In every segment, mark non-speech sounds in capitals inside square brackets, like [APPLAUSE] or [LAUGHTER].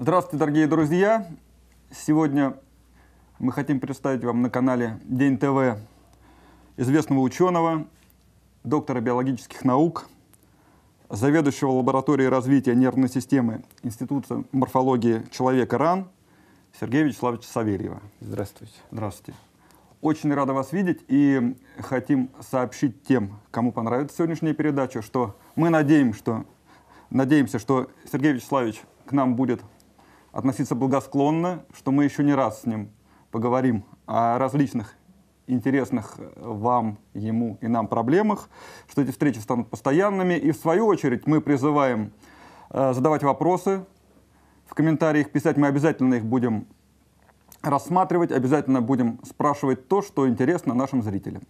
Здравствуйте, дорогие друзья! Сегодня мы хотим представить вам на канале День ТВ известного ученого, доктора биологических наук, заведующего лабораторией развития нервной системы Института морфологии человека РАН Сергея Вячеславовича Савельева. Здравствуйте. Здравствуйте. Очень рада вас видеть и хотим сообщить тем, кому понравится сегодняшняя передача, что мы надеем, что, надеемся, что Сергей Вячеславович к нам будет относиться благосклонно, что мы еще не раз с ним поговорим о различных интересных э, вам, ему и нам проблемах, что эти встречи станут постоянными. И в свою очередь мы призываем э, задавать вопросы, в комментариях писать, мы обязательно их будем рассматривать, обязательно будем спрашивать то, что интересно нашим зрителям.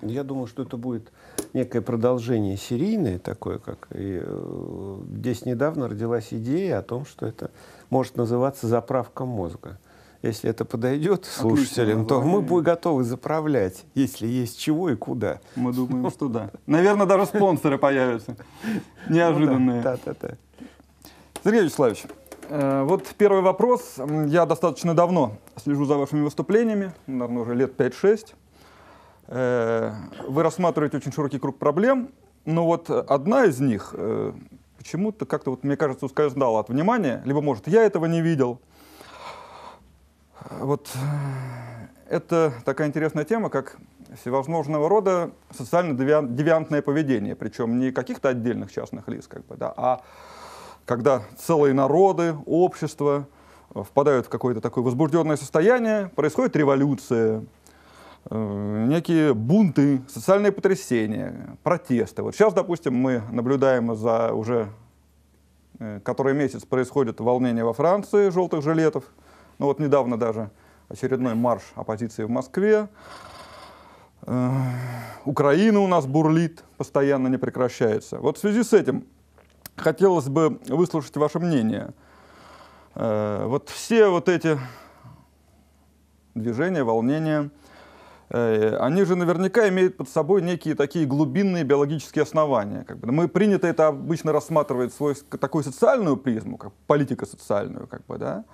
Я думаю, что это будет некое продолжение серийное такое, как и, э, здесь недавно родилась идея о том, что это может называться заправка мозга. Если это подойдет а слушателям, то мы будем готовы заправлять, если есть чего и куда. Мы думаем, что да. Наверное, даже спонсоры появятся. Ну Неожиданные. Да, да, да. Сергей Вячеславович, э, вот первый вопрос. Я достаточно давно слежу за вашими выступлениями, наверное, уже лет 5-6. Э, вы рассматриваете очень широкий круг проблем, но вот одна из них э, почему-то как-то, вот, мне кажется, ускользнула от внимания, либо, может, я этого не видел. Вот э, это такая интересная тема, как всевозможного рода социально-девиантное поведение, причем не каких-то отдельных частных лиц, как бы, да, а когда целые народы, общество впадают в какое-то такое возбужденное состояние, происходит революция – Э, некие бунты, социальные потрясения, протесты. Вот сейчас, допустим, мы наблюдаем за уже э, который месяц происходит волнение во Франции желтых жилетов. Ну вот недавно даже очередной марш оппозиции в Москве. Э, Украина у нас бурлит, постоянно не прекращается. Вот в связи с этим хотелось бы выслушать ваше мнение. Вот все вот эти движения, волнения – Э, они же наверняка имеют под собой некие такие глубинные биологические основания. Как бы. Мы принято это обычно рассматривать свой, такую социальную призму, как политика социальную, как бы, да?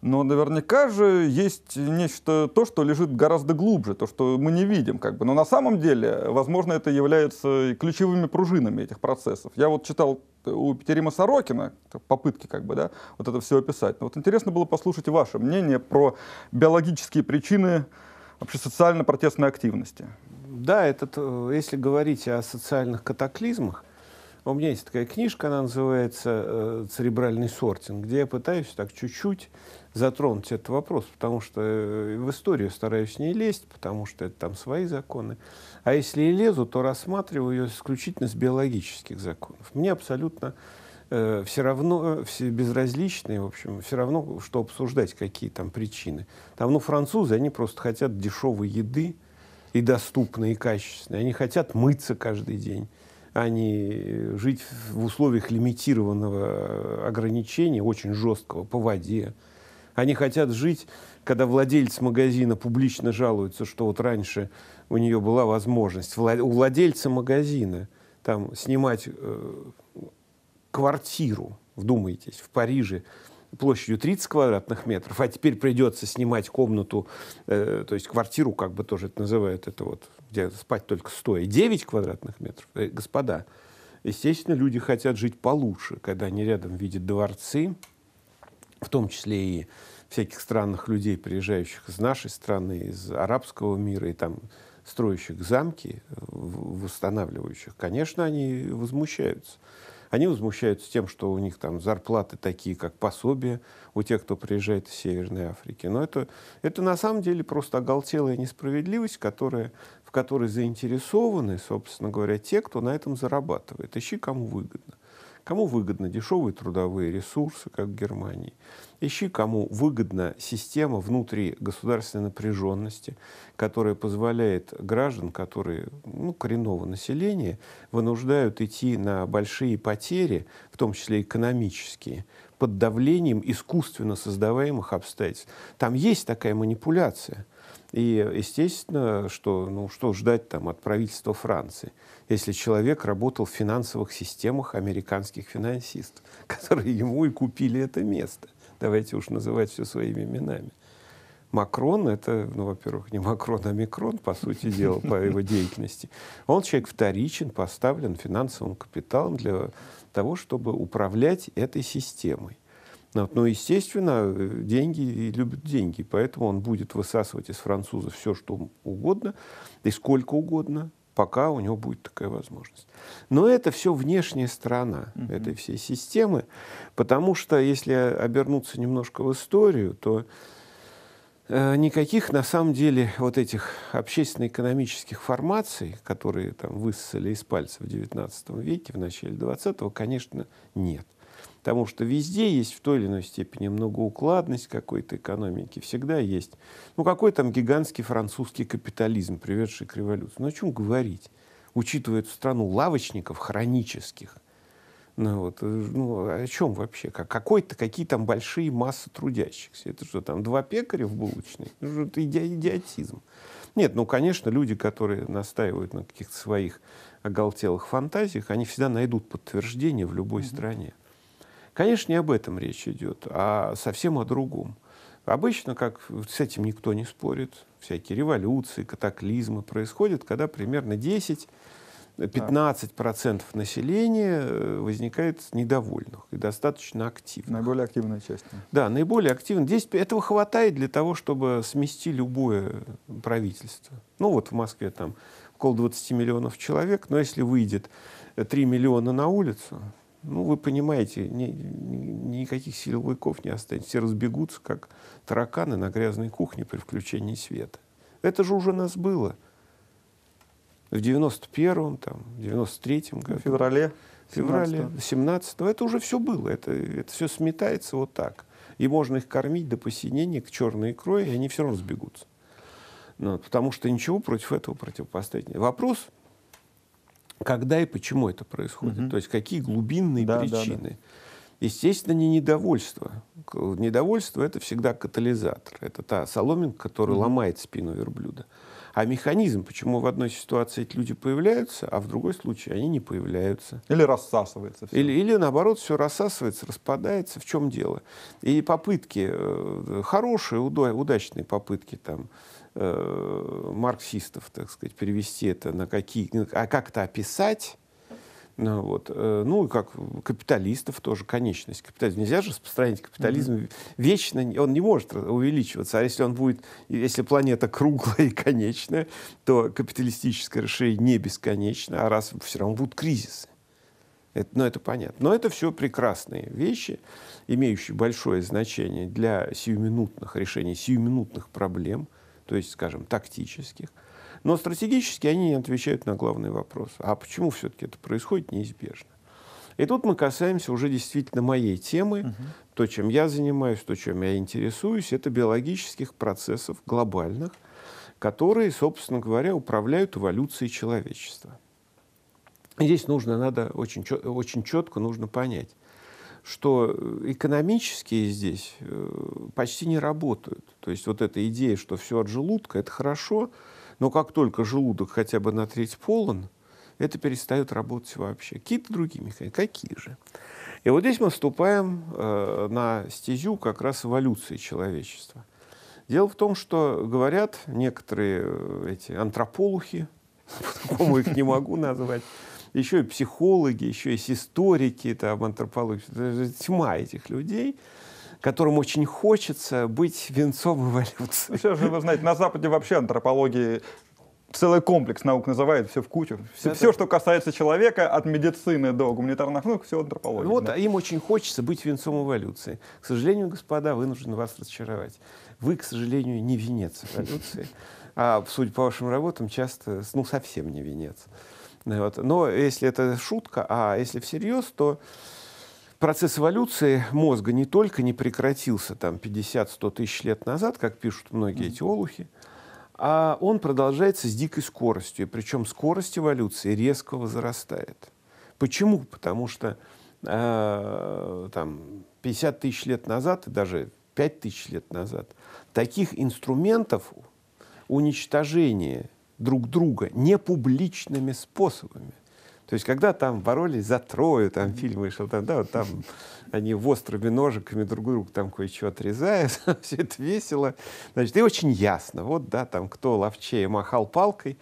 но наверняка же есть нечто, то, что лежит гораздо глубже, то, что мы не видим. Как бы. Но на самом деле, возможно, это является ключевыми пружинами этих процессов. Я вот читал э, у Петерима Сорокина попытки как бы, да, вот это все описать. Но вот интересно было послушать ваше мнение про биологические причины социально протестной активности. Да, этот, э, если говорить о социальных катаклизмах, у меня есть такая книжка, она называется э, «Церебральный сортинг», где я пытаюсь так чуть-чуть затронуть этот вопрос, потому что э, в историю стараюсь не лезть, потому что это там свои законы. А если и лезу, то рассматриваю ее исключительно с биологических законов. Мне абсолютно Э, все равно э, все безразличные, в общем, все равно, что обсуждать, какие там причины. Там, ну, французы, они просто хотят дешевой еды и доступной, и качественной. Они хотят мыться каждый день а не э, жить в условиях лимитированного ограничения, очень жесткого, по воде. Они хотят жить, когда владелец магазина публично жалуется, что вот раньше у нее была возможность у владельца магазина там снимать квартиру, вдумайтесь, в Париже площадью 30 квадратных метров, а теперь придется снимать комнату, э, то есть квартиру, как бы тоже это называют, это вот, где спать только стоя, 9 квадратных метров. Э, господа, естественно, люди хотят жить получше, когда они рядом видят дворцы, в том числе и всяких странных людей, приезжающих из нашей страны, из арабского мира, и там строящих замки, э, восстанавливающих, конечно, они возмущаются. Они возмущаются тем, что у них там зарплаты такие, как пособие у тех, кто приезжает из Северной Африки. Но это, это на самом деле просто оголтелая несправедливость, которая, в которой заинтересованы, собственно говоря, те, кто на этом зарабатывает. Ищи, кому выгодно. Кому выгодно дешевые трудовые ресурсы, как в Германии? Ищи, кому выгодна система внутри государственной напряженности, которая позволяет граждан, которые ну, коренного населения, вынуждают идти на большие потери, в том числе экономические, под давлением искусственно создаваемых обстоятельств. Там есть такая манипуляция – и естественно, что, ну, что ждать там от правительства Франции, если человек работал в финансовых системах американских финансистов, [LAUGHS] которые ему и купили это место. Давайте уж называть все своими именами. Макрон — это, ну, во-первых, не Макрон, а Микрон, по сути дела, по его деятельности. Он человек вторичен, поставлен финансовым капиталом для того, чтобы управлять этой системой. Но, естественно, э, деньги любят деньги, поэтому он будет высасывать из француза все, что угодно и сколько угодно, пока у него будет такая возможность. Но это все внешняя сторона угу. этой всей системы, потому что если обернуться немножко в историю, то э, никаких на самом деле вот этих общественно-экономических формаций, которые там высосали из пальца в XIX веке, в начале XX, конечно, нет. Угу. Потому что везде есть в той или иной степени многоукладность какой-то экономики, всегда есть. Ну какой там гигантский французский капитализм, приведший к революции? Ну о чем говорить? Учитывая эту страну лавочников хронических, ну, вот, э, ну, о чем вообще? Как, какой-то, какие там большие массы трудящихся? Это что, там два пекаря в булочной? это иди, идиотизм. Нет, ну, конечно, люди, которые настаивают на каких-то своих оголтелых фантазиях, они всегда найдут подтверждение в любой mm-hmm. стране. Конечно, не об этом речь идет, а совсем о другом. Обычно, как с этим никто не спорит, всякие революции, катаклизмы происходят, когда примерно 10 15% э, населения э, возникает недовольных и достаточно активных. Наиболее активная часть. Да, наиболее активно. 10, этого хватает для того, чтобы смести любое правительство. Ну вот в Москве там около 20 миллионов человек, но если выйдет 3 миллиона на улицу, ну, вы понимаете, ни, ни, никаких силовиков не останется. Все разбегутся, как тараканы на грязной кухне при включении света. Это же уже у нас было. В 91-м, там, в 93-м году. В феврале. В феврале 17-го. Это уже все было. Это, это все сметается вот так. И можно их кормить до посинения к черной икрой, и они все равно сбегутся. Ну, потому что ничего против этого противопоставить нет. Вопрос когда и почему это происходит, угу. то есть какие глубинные да, причины. Да, да. Естественно, не недовольство. Недовольство – это всегда катализатор. Это та соломинка, которая угу. ломает спину верблюда. А механизм, почему в одной ситуации эти люди появляются, а в другой случае они не появляются. Или рассасывается все. Или, или наоборот, все рассасывается, распадается. В чем дело? И попытки, э, хорошие, удачные попытки там, э, марксистов, так сказать, перевести это на какие, а как-то описать, ну, вот. Э, ну и как капиталистов тоже конечность. Капитализм. Нельзя же распространять капитализм mm-hmm. вечно, он не может увеличиваться. А если он будет, если планета круглая [LAUGHS] и конечная, то капиталистическое решение не бесконечно, а раз все равно будут кризисы. Это, ну, это понятно. Но это все прекрасные вещи, имеющие большое значение для сиюминутных решений, сиюминутных проблем – то есть, скажем, тактических. Но стратегически они не отвечают на главный вопрос. А почему все-таки это происходит неизбежно? И тут мы касаемся уже действительно моей темы. Угу. То, чем я занимаюсь, то, чем я интересуюсь, это биологических процессов глобальных, которые, собственно говоря, управляют эволюцией человечества. здесь нужно, надо очень, очень четко нужно понять, что э, экономические здесь э, почти не работают. То есть вот эта идея, что все от желудка, это хорошо, но как только желудок хотя бы на треть полон, это перестает работать вообще. Какие-то другие механизмы. Какие же? И вот здесь мы вступаем э, на стезю как раз эволюции человечества. Дело в том, что говорят некоторые э, эти антрополухи, [LAUGHS] по-моему их не могу назвать, еще и психологи, еще есть историки там, антропологи. Это тьма этих людей которым очень хочется быть венцом эволюции. Ну, все же, вы знаете, на Западе вообще антропологии целый комплекс наук называет все в кучу. Все, это... все что касается человека, от медицины до гуманитарных наук, все антропология. Вот, да. а им очень хочется быть венцом эволюции. К сожалению, господа, вынужден вас разочаровать. Вы, к сожалению, не венец эволюции. А, судя по вашим работам, часто, ну, совсем не венец. Вот. Но если это шутка, а если всерьез, то процесс эволюции мозга не только не прекратился там 50-100 тысяч лет назад, как пишут многие mm-hmm. теолухи, а он продолжается с дикой скоростью. Причем скорость эволюции резко возрастает. Почему? Потому что э, там, 50 тысяч лет назад и даже 5 тысяч лет назад таких инструментов уничтожения друг друга непубличными способами. То есть, когда там боролись за трое, там фильм вышел, там, да, вот там они острыми ножиками друг другу там кое-что отрезают, [LAUGHS] все это весело. Значит, и очень ясно, вот, да, там кто ловчее махал палкой,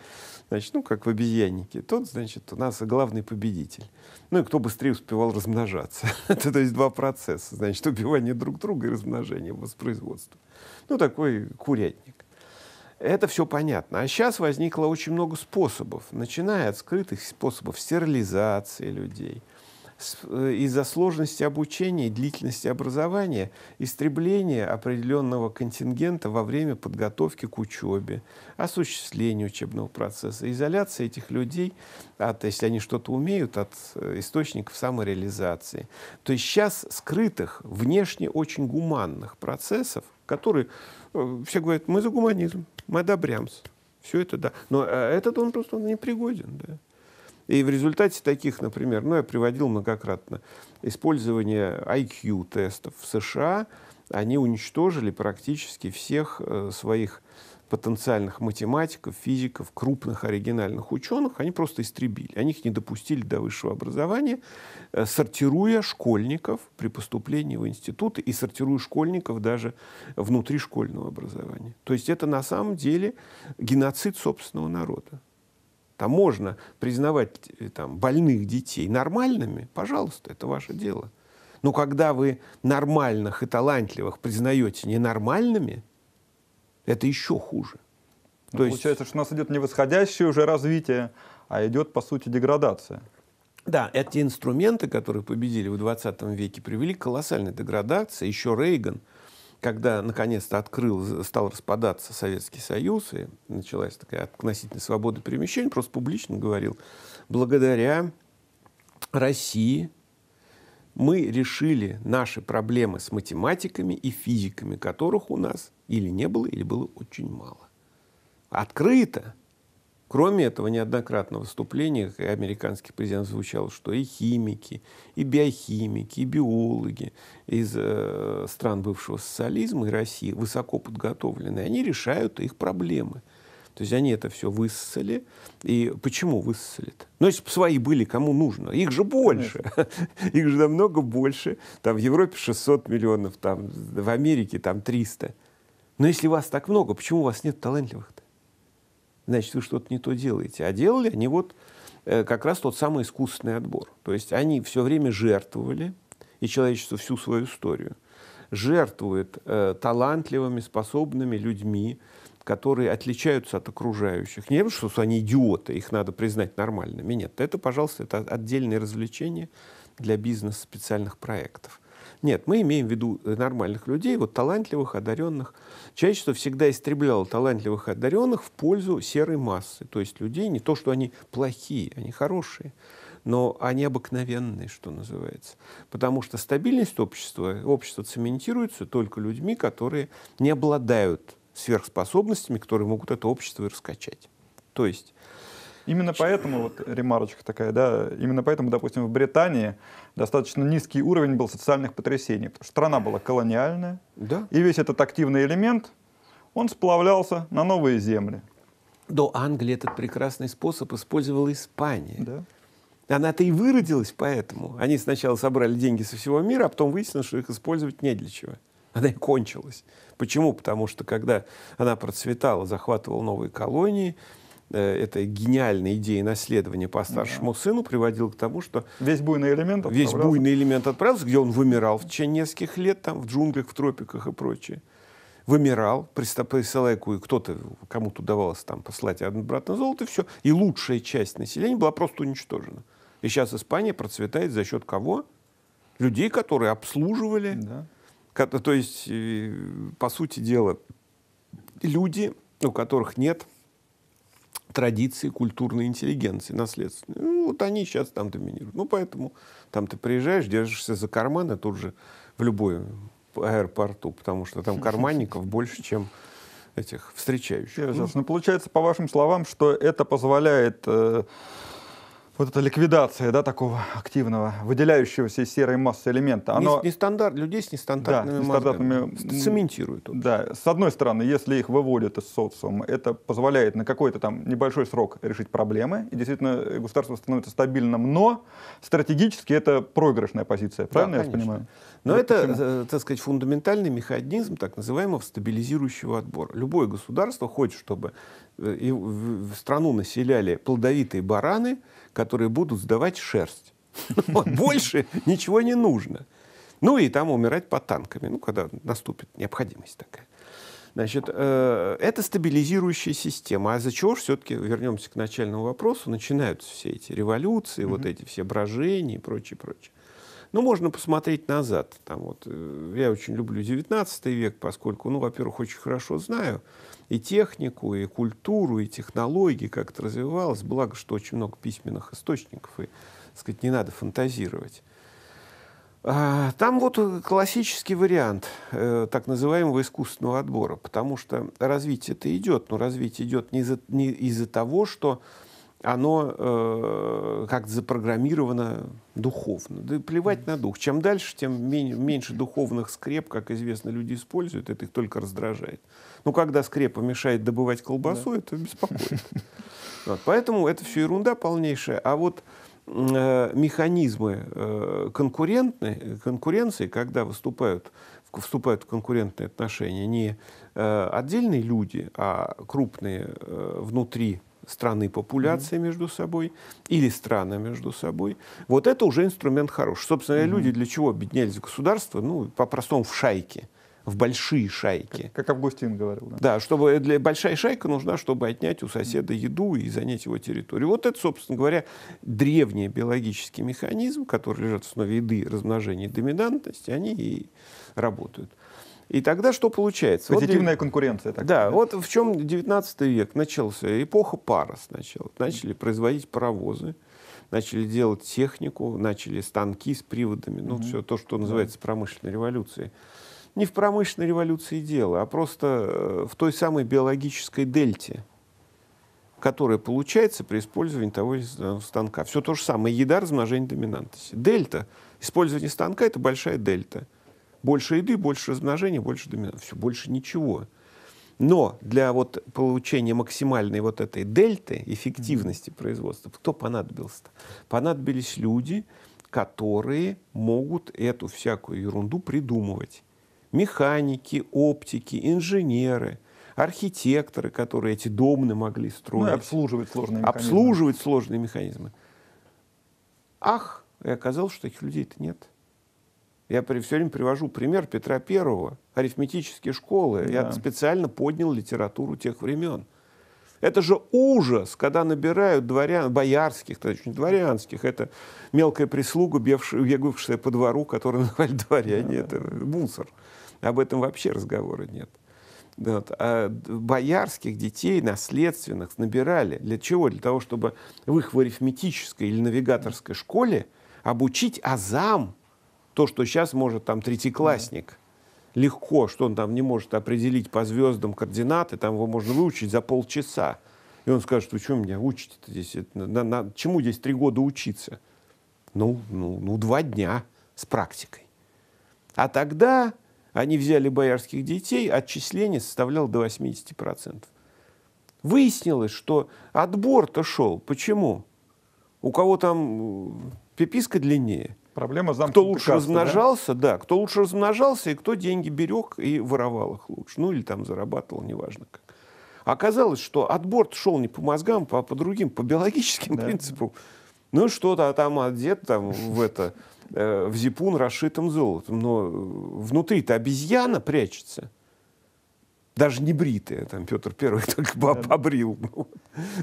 значит, ну, как в обезьяннике, тот, значит, у нас главный победитель. Ну, и кто быстрее успевал размножаться. [LAUGHS] это, то есть, два процесса, значит, убивание друг друга и размножение, воспроизводство. Ну, такой курятник. Это все понятно. А сейчас возникло очень много способов, начиная от скрытых способов стерилизации людей. Э, из-за сложности обучения и длительности образования истребления определенного контингента во время подготовки к учебе, осуществления учебного процесса, изоляция этих людей от, если они что-то умеют, от э, источников самореализации. То есть сейчас скрытых, внешне очень гуманных процессов – который... Э, все говорят, мы за гуманизм, мы одобрямся. Все это да. Но э, этот он просто он непригоден. Да. И в результате таких, например, ну, я приводил многократно, использование IQ-тестов в США, они уничтожили практически всех э, своих потенциальных математиков, физиков, крупных оригинальных ученых, они просто истребили. Они их не допустили до высшего образования, э, сортируя школьников при поступлении в институты и сортируя школьников даже внутри школьного образования. То есть это на самом деле геноцид собственного народа. Там можно признавать э, там, больных детей нормальными, пожалуйста, это ваше дело. Но когда вы нормальных и талантливых признаете ненормальными – это еще хуже. Ну, То получается, есть... что у нас идет не восходящее уже развитие, а идет, по сути, деградация. Да, эти инструменты, которые победили в 20 веке, привели к колоссальной деградации. Еще Рейган, когда наконец-то открыл, стал распадаться Советский Союз, и началась такая относительная свобода перемещения, просто публично говорил, благодаря России мы решили наши проблемы с математиками и физиками, которых у нас или не было, или было очень мало. Открыто. Кроме этого, неоднократно в выступлениях американский президент звучал, что и химики, и биохимики, и биологи из э, стран бывшего социализма и России высоко подготовленные, они решают их проблемы – то есть они это все высосали. И почему высосали-то? Ну, если бы свои были, кому нужно? Их же больше. Их же намного больше. Там в Европе 600 миллионов, там в Америке там 300. Но если вас так много, почему у вас нет талантливых-то? Значит, вы что-то не то делаете. А делали они вот э, как раз тот самый искусственный отбор. То есть они все время жертвовали, и человечество всю свою историю жертвует э, талантливыми, способными людьми, которые отличаются от окружающих. Не потому, что они идиоты, их надо признать нормальными. Нет, это, пожалуйста, это отдельное развлечение для бизнеса специальных проектов. Нет, мы имеем в виду э, нормальных людей, вот талантливых, одаренных. Человечество всегда истребляло талантливых и одаренных в пользу серой массы. То есть людей не то, что они плохие, они хорошие, но они обыкновенные, что называется. Потому что стабильность общества, общество цементируется только людьми, которые не обладают сверхспособностями, которые могут это общество и раскачать. То есть Именно поэтому, вот ремарочка такая, да, именно поэтому, допустим, в Британии достаточно низкий уровень был социальных потрясений. Потому что страна была колониальная, да. и весь этот активный элемент, он сплавлялся на новые земли. До Англии этот прекрасный способ использовала Испания. Да. Она-то и выродилась поэтому. Они сначала собрали деньги со всего мира, а потом выяснилось, что их использовать не для чего. Она и кончилась. Почему? Потому что когда она процветала, захватывала новые колонии, э, эта гениальная идея наследования по старшему да. сыну приводила к тому, что весь буйный элемент весь буйный элемент отправился, где он вымирал в течение нескольких лет там в джунглях, в тропиках и прочее, вымирал, присылая кто-то кому-то удавалось там послать обратно золото и все, и лучшая часть населения была просто уничтожена. И сейчас Испания процветает за счет кого? Людей, которые обслуживали. Да то есть, э, по сути дела, люди, у которых нет традиции культурной интеллигенции, наследственной. Ну, вот они сейчас там доминируют. Ну, поэтому там ты приезжаешь, держишься за карманы тут же в любой аэропорту, потому что там [LAUGHS] карманников больше, чем этих встречающих. Ну, получается, по вашим словам, что это позволяет э, вот эта ликвидация да, такого активного, выделяющегося из серой массы элемента, оно... Нестандарт, людей с нестандартными, да, нестандартными мозгами цементирует. Да, с одной стороны, если их выводят из социума, это позволяет на какой-то там небольшой срок решить проблемы, и действительно э, государство становится стабильным, но стратегически это проигрышная позиция, правильно да, я понимаю? Но вот это, э, так сказать, фундаментальный механизм так называемого стабилизирующего отбора. Любое государство хочет, чтобы э, в страну населяли плодовитые бараны, которые будут сдавать шерсть. [LAUGHS] Больше ничего не нужно. Ну и там умирать под танками, ну, когда наступит необходимость такая. Значит, э, это стабилизирующая система. А из-за чего все-таки, вернемся к начальному вопросу, начинаются все эти революции, mm-hmm. вот эти все брожения и прочее, прочее. Ну, можно посмотреть назад. Там вот, э, я очень люблю 19 век, поскольку, ну, во-первых, очень хорошо знаю, и технику, и культуру, и технологии как-то развивалась. Благо, что очень много письменных источников, и, так сказать, не надо фантазировать. А, там вот классический вариант э, так называемого искусственного отбора, потому что развитие это идет, но развитие идет не из-за, не из-за того, что оно э, как запрограммировано духовно. Да плевать на дух. Чем дальше, тем меньше, меньше духовных скреп, как известно, люди используют. Это их только раздражает. Но когда скрепа мешает добывать колбасу, да. это беспокоит. [LAUGHS] Вот, поэтому это все ерунда полнейшая. А вот э, механизмы э, конкурентной, э, конкуренции, когда выступают, вступают в конкурентные отношения не э, отдельные люди, а крупные э, внутри страны популяции mm-hmm. между собой или страны между собой. Вот это уже инструмент хороший. Собственно, mm-hmm. люди для чего объединялись в государство? Ну, по-простому, в шайке в большие шайки. Как, как Августин говорил. Да. да, чтобы для большая шайка нужна, чтобы отнять у соседа еду и занять его территорию. Вот это, собственно говоря, древний биологический механизм, который лежит в основе еды, размножения и доминантности, они и работают. И тогда что получается? Позитивная вот, конкуренция. Так да, сказать. вот в чем 19 век начался. Эпоха пара сначала. Начали производить паровозы, начали делать технику, начали станки с приводами. Ну, угу. все то, что называется промышленной революцией. Не в промышленной революции дело, а просто э, в той самой биологической дельте, которая получается при использовании того станка. Все то же самое. Еда, размножение, доминантности. Дельта. Использование станка — это большая дельта. Больше еды, больше размножения, больше доминации. Все, больше ничего. Но для вот получения максимальной вот этой дельты эффективности производства, кто понадобился-то? Понадобились люди, которые могут эту всякую ерунду придумывать. Механики, оптики, инженеры, архитекторы, которые эти домны могли ну, строить. Ну, обслуживать сложные механизмы. Обслуживать сложные механизмы. Ах, и оказалось, что таких людей-то нет. Я все время привожу пример Петра Первого, арифметические школы. Да. Я специально поднял литературу тех времен. Это же ужас, когда набирают дворян, боярских, точнее, дворянских. Это мелкая прислуга, бегавшая по двору, которую [LAUGHS] называли дворяне. Да. Это мусор. Об этом вообще разговора нет. Вот. А боярских детей, наследственных, набирали. Для чего? Для того, чтобы в их арифметической или навигаторской школе обучить азам – то, что сейчас может там третьеклассник, mm-hmm. легко, что он там не может определить по звездам координаты, там его можно выучить за полчаса. И он скажет, вы что меня учите-то здесь? Это, на, на, чему здесь три года учиться? Ну, ну, ну, два дня с практикой. А тогда они взяли боярских детей, отчисление составляло до 80%. Выяснилось, что отбор-то шел. Почему? У кого там э, пиписка длиннее, Проблема замки. Кто лучше Пикассо, размножался, да? да, кто лучше размножался и кто деньги берег и воровал их лучше, ну или там зарабатывал, неважно как. Оказалось, что отбор шел не по мозгам, а по другим, по биологическим да. принципам. Ну что-то там одет там в это э, в зипун расшитым золотом, но э, внутри-то обезьяна прячется даже не бритые, там Петр Первый [LAUGHS] только побрил. Ну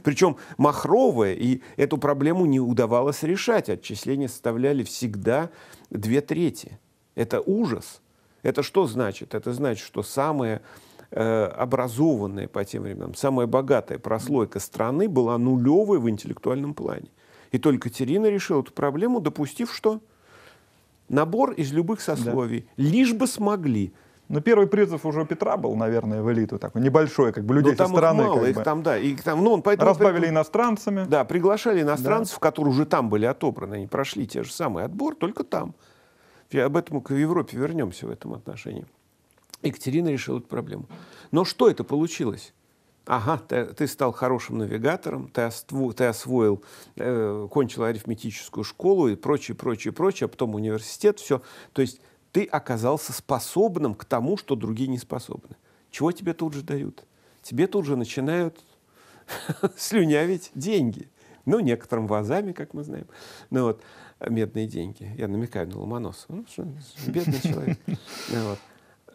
Причем махровые, и эту проблему не удавалось решать. Отчисления составляли всегда две трети. Это ужас. Это что значит? Это значит, что самая э, образованная по тем временам, самая богатая прослойка страны была нулевой в интеллектуальном плане. И только Терина решила эту проблему, допустив что? Набор из любых сословий. Да. Лишь бы смогли. Но ну, первый призыв уже у Петра был, наверное, в элиту такой небольшой, как бы ну, людей Но там со стороны. Их мало, как их бы. там, да, их там, ну, он поэтому разбавили пригла... иностранцами. Да, приглашали иностранцев, да. которые уже там были отобраны, они прошли те же самые отбор, только там. Я об этом к Европе вернемся в этом отношении. Екатерина решила эту проблему. Но что это получилось? Ага, ты, ты стал хорошим навигатором, ты, осво, ты освоил, э, кончил арифметическую школу и прочее, прочее, прочее, а потом университет, все. То есть ты оказался способным к тому, что другие не способны. Чего тебе тут же дают? Тебе тут же начинают [LAUGHS] слюнявить деньги. Ну, некоторым вазами, как мы знаем. Ну вот, медные деньги. Я намекаю на Ломоносова. Ну, бедный человек. [LAUGHS] Ну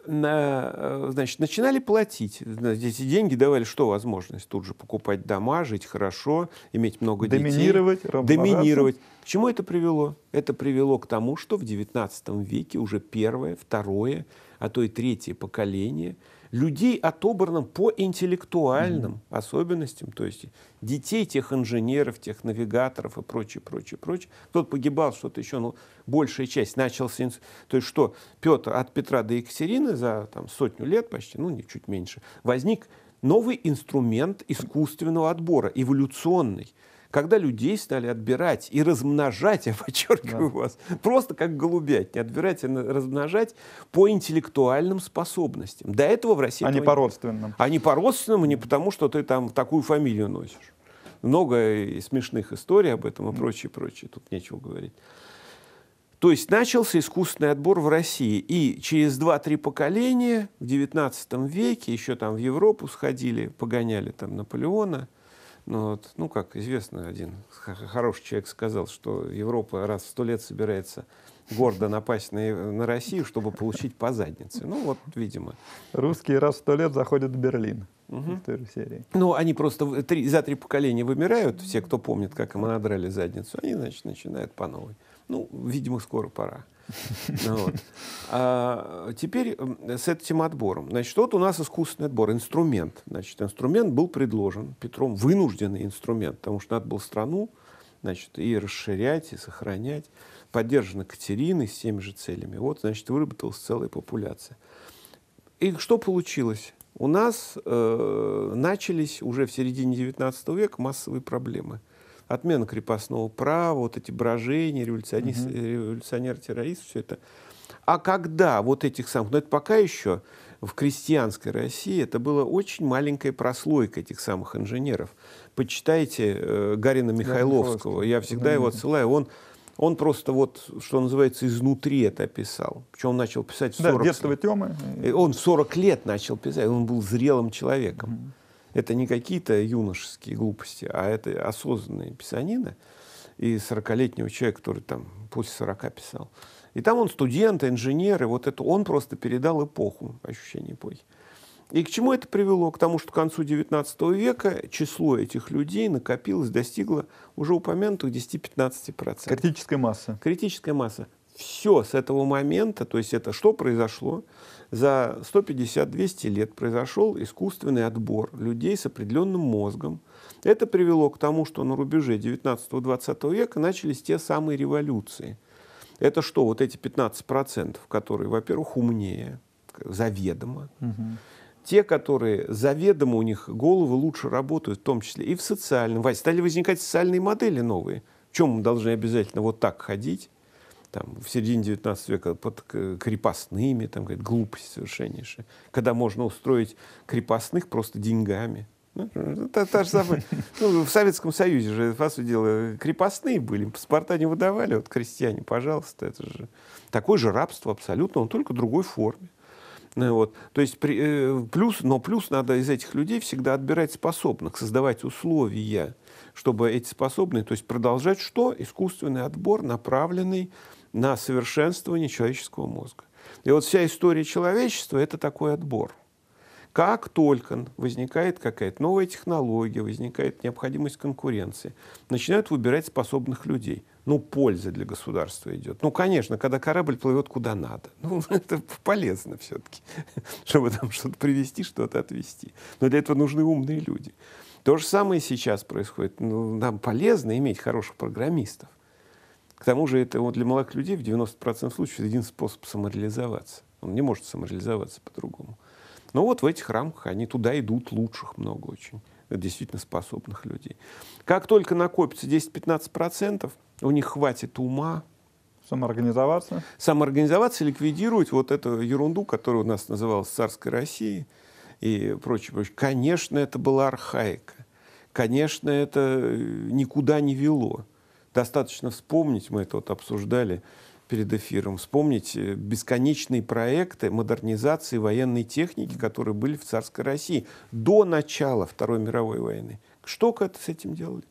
на, э, значит, начинали платить. Здесь деньги давали что возможность? Тут же покупать дома, жить хорошо, иметь много детей. Доминировать. Доминировать. К чему это привело? Это привело к тому, что в XIX веке уже первое, второе, а то и третье поколение – людей отобранным по интеллектуальным mm-hmm. особенностям, то есть детей тех инженеров, тех навигаторов и прочее, прочее, прочее. Кто-то погибал, что-то еще, но большая часть начался... То есть что, Петр от Петра до Екатерины за там, сотню лет почти, ну, не чуть меньше, возник новый инструмент искусственного отбора, эволюционный – когда людей стали отбирать и размножать, [LAUGHS] я подчеркиваю да. вас, просто как голубять, не отбирать, а размножать по интеллектуальным способностям. До этого в России... А не по родственным. А не по родственным, не потому, что ты там такую фамилию носишь. Много смешных историй об этом и прочее, прочее. Тут нечего говорить. То есть начался искусственный отбор в России. И через 2-3 поколения в XIX веке еще там в Европу сходили, погоняли там Наполеона – ну, вот, ну, как известно, один хороший человек сказал, что Европа раз в сто лет собирается гордо напасть на, э, на Россию, чтобы получить по заднице. Ну, вот, видимо. Русские раз в сто лет заходят в Берлин. Угу. В серии. Ну, они просто три, за три поколения вымирают, все, кто помнит, как им надрали задницу, они, значит, начинают по новой. Ну, видимо, скоро пора. [LAUGHS] Вот. А теперь с этим отбором. Значит, вот у нас искусственный отбор, инструмент. Значит, инструмент был предложен Петром, вынужденный инструмент, потому что надо было страну значит, и расширять, и сохранять. Поддержана Катериной с теми же целями. Вот, значит, выработалась целая популяция. И что получилось? У нас э, начались уже в середине XIX века массовые проблемы – отмена крепостного права, вот эти брожения, революционер, угу. революционер-террорист, все это. А когда вот этих самых, но ну, это пока еще в крестьянской России, это была очень маленькая прослойка этих самых инженеров. Почитайте э, Гарина Михайловского, я всегда да, его отсылаю, он он просто вот, что называется, изнутри это писал. Причем он начал писать в 40 да, детство лет. Темы. Э, он в 40 лет начал писать, он был зрелым человеком. Mm-hmm. Это не какие-то юношеские глупости, а это осознанные писанины. И 40-летнего человека, который там после 40 писал. И там он студент, инженер, и вот это он просто передал эпоху, ощущение эпохи. И к чему это привело? К тому, что к концу XIX века число этих людей накопилось, достигло уже упомянутых 10-15%. Критическая масса. Критическая масса все с этого момента, то есть это что произошло? За 150-200 лет произошел искусственный отбор людей с определенным мозгом. Это привело к тому, что на рубеже 19-20 века начались те самые революции. Это что? Вот эти 15%, которые, во-первых, умнее, заведомо. Угу. Те, которые заведомо у них головы лучше работают, в том числе и в социальном. Стали возникать социальные модели новые. В чем мы должны обязательно вот так ходить? там, в середине 19 века под крепостными, там, говорит, глупость совершеннейшая, когда можно устроить крепостных просто деньгами. Ну, та, та же самая. [LAUGHS] Ну, в Советском Союзе же, по сути дела, крепостные были, паспорта не выдавали, вот крестьяне, пожалуйста, это же такое же рабство абсолютно, он только в другой форме. Ну, вот. То есть при, э, плюс, но плюс надо из этих людей всегда отбирать способных, создавать условия, чтобы эти способные, то есть продолжать что? Искусственный отбор, направленный на совершенствование человеческого мозга. И вот вся история человечества – это такой отбор. Как только возникает какая-то новая технология, возникает необходимость конкуренции, начинают выбирать способных людей. Ну, польза для государства идет. Ну, конечно, когда корабль плывет куда надо. [LAUGHS] Ну, это полезно все-таки, [LAUGHS] чтобы там что-то привезти, что-то отвезти. Но для этого нужны умные люди. То же самое сейчас происходит. Ну, нам полезно иметь хороших программистов. К тому же это вот для молодых людей в 90% случаев это один способ самореализоваться. Он не может самореализоваться по-другому. Но вот в этих рамках они туда идут лучших много очень, э, действительно способных людей. Как только накопится 10-15%, у них хватит ума, Самоорганизоваться? Самоорганизоваться, ликвидировать вот эту ерунду, которая у нас называлась царской Россией и прочее, прочее. Конечно, это была архаика. Конечно, это э, никуда не вело. Достаточно вспомнить, мы это вот обсуждали перед эфиром, вспомнить э, бесконечные проекты модернизации военной техники, которые были в царской России до начала Второй мировой войны. Что это с этим делали?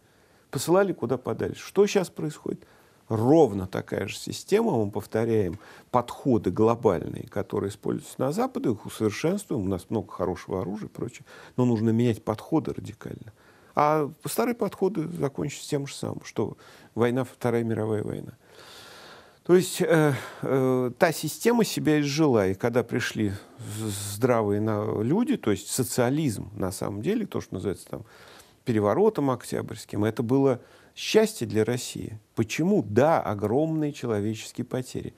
Посылали куда подальше. Что сейчас происходит? ровно такая же система, мы повторяем подходы глобальные, которые используются на Западе, их усовершенствуем, у нас много хорошего оружия и прочее, но нужно менять подходы радикально. А старые подходы закончатся тем же самым, что война, Вторая мировая война. То есть э, э, та система себя изжила, и когда пришли здравые на люди, то есть социализм на самом деле, то, что называется там переворотом октябрьским, это было счастье для России. Почему? Да, огромные человеческие потери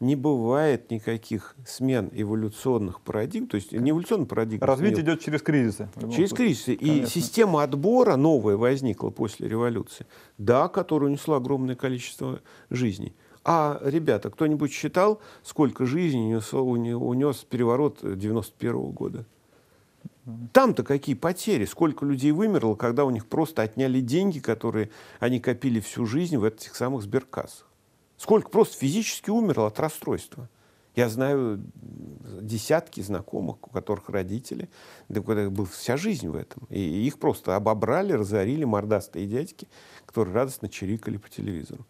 не бывает никаких смен эволюционных парадигм, то есть не эволюционных парадигм. Развитие смен, идет через кризисы. Через кризисы. Конечно. И система отбора новая возникла после революции, да, которая унесла огромное количество жизней. А, ребята, кто-нибудь считал, сколько жизней унес, переворот 91 года? Там-то какие потери, сколько людей вымерло, когда у них просто отняли деньги, которые они копили всю жизнь в этих самых сберкассах. Сколько просто физически умерло от расстройства. Я знаю десятки знакомых, у которых родители, да была вся жизнь в этом. И их просто обобрали, разорили мордастые дядьки, которые радостно чирикали по телевизору.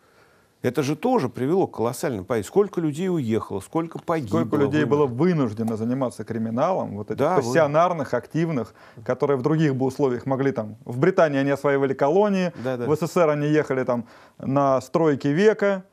Это же тоже привело к колоссальным потерям. Сколько людей уехало, сколько погибло. Сколько людей вымерло. было вынуждено заниматься криминалом, вот этих да, пассионарных, вы... активных, которые в других бы условиях могли там... В Британии они осваивали колонии, да, да. в СССР они ехали там на стройки века,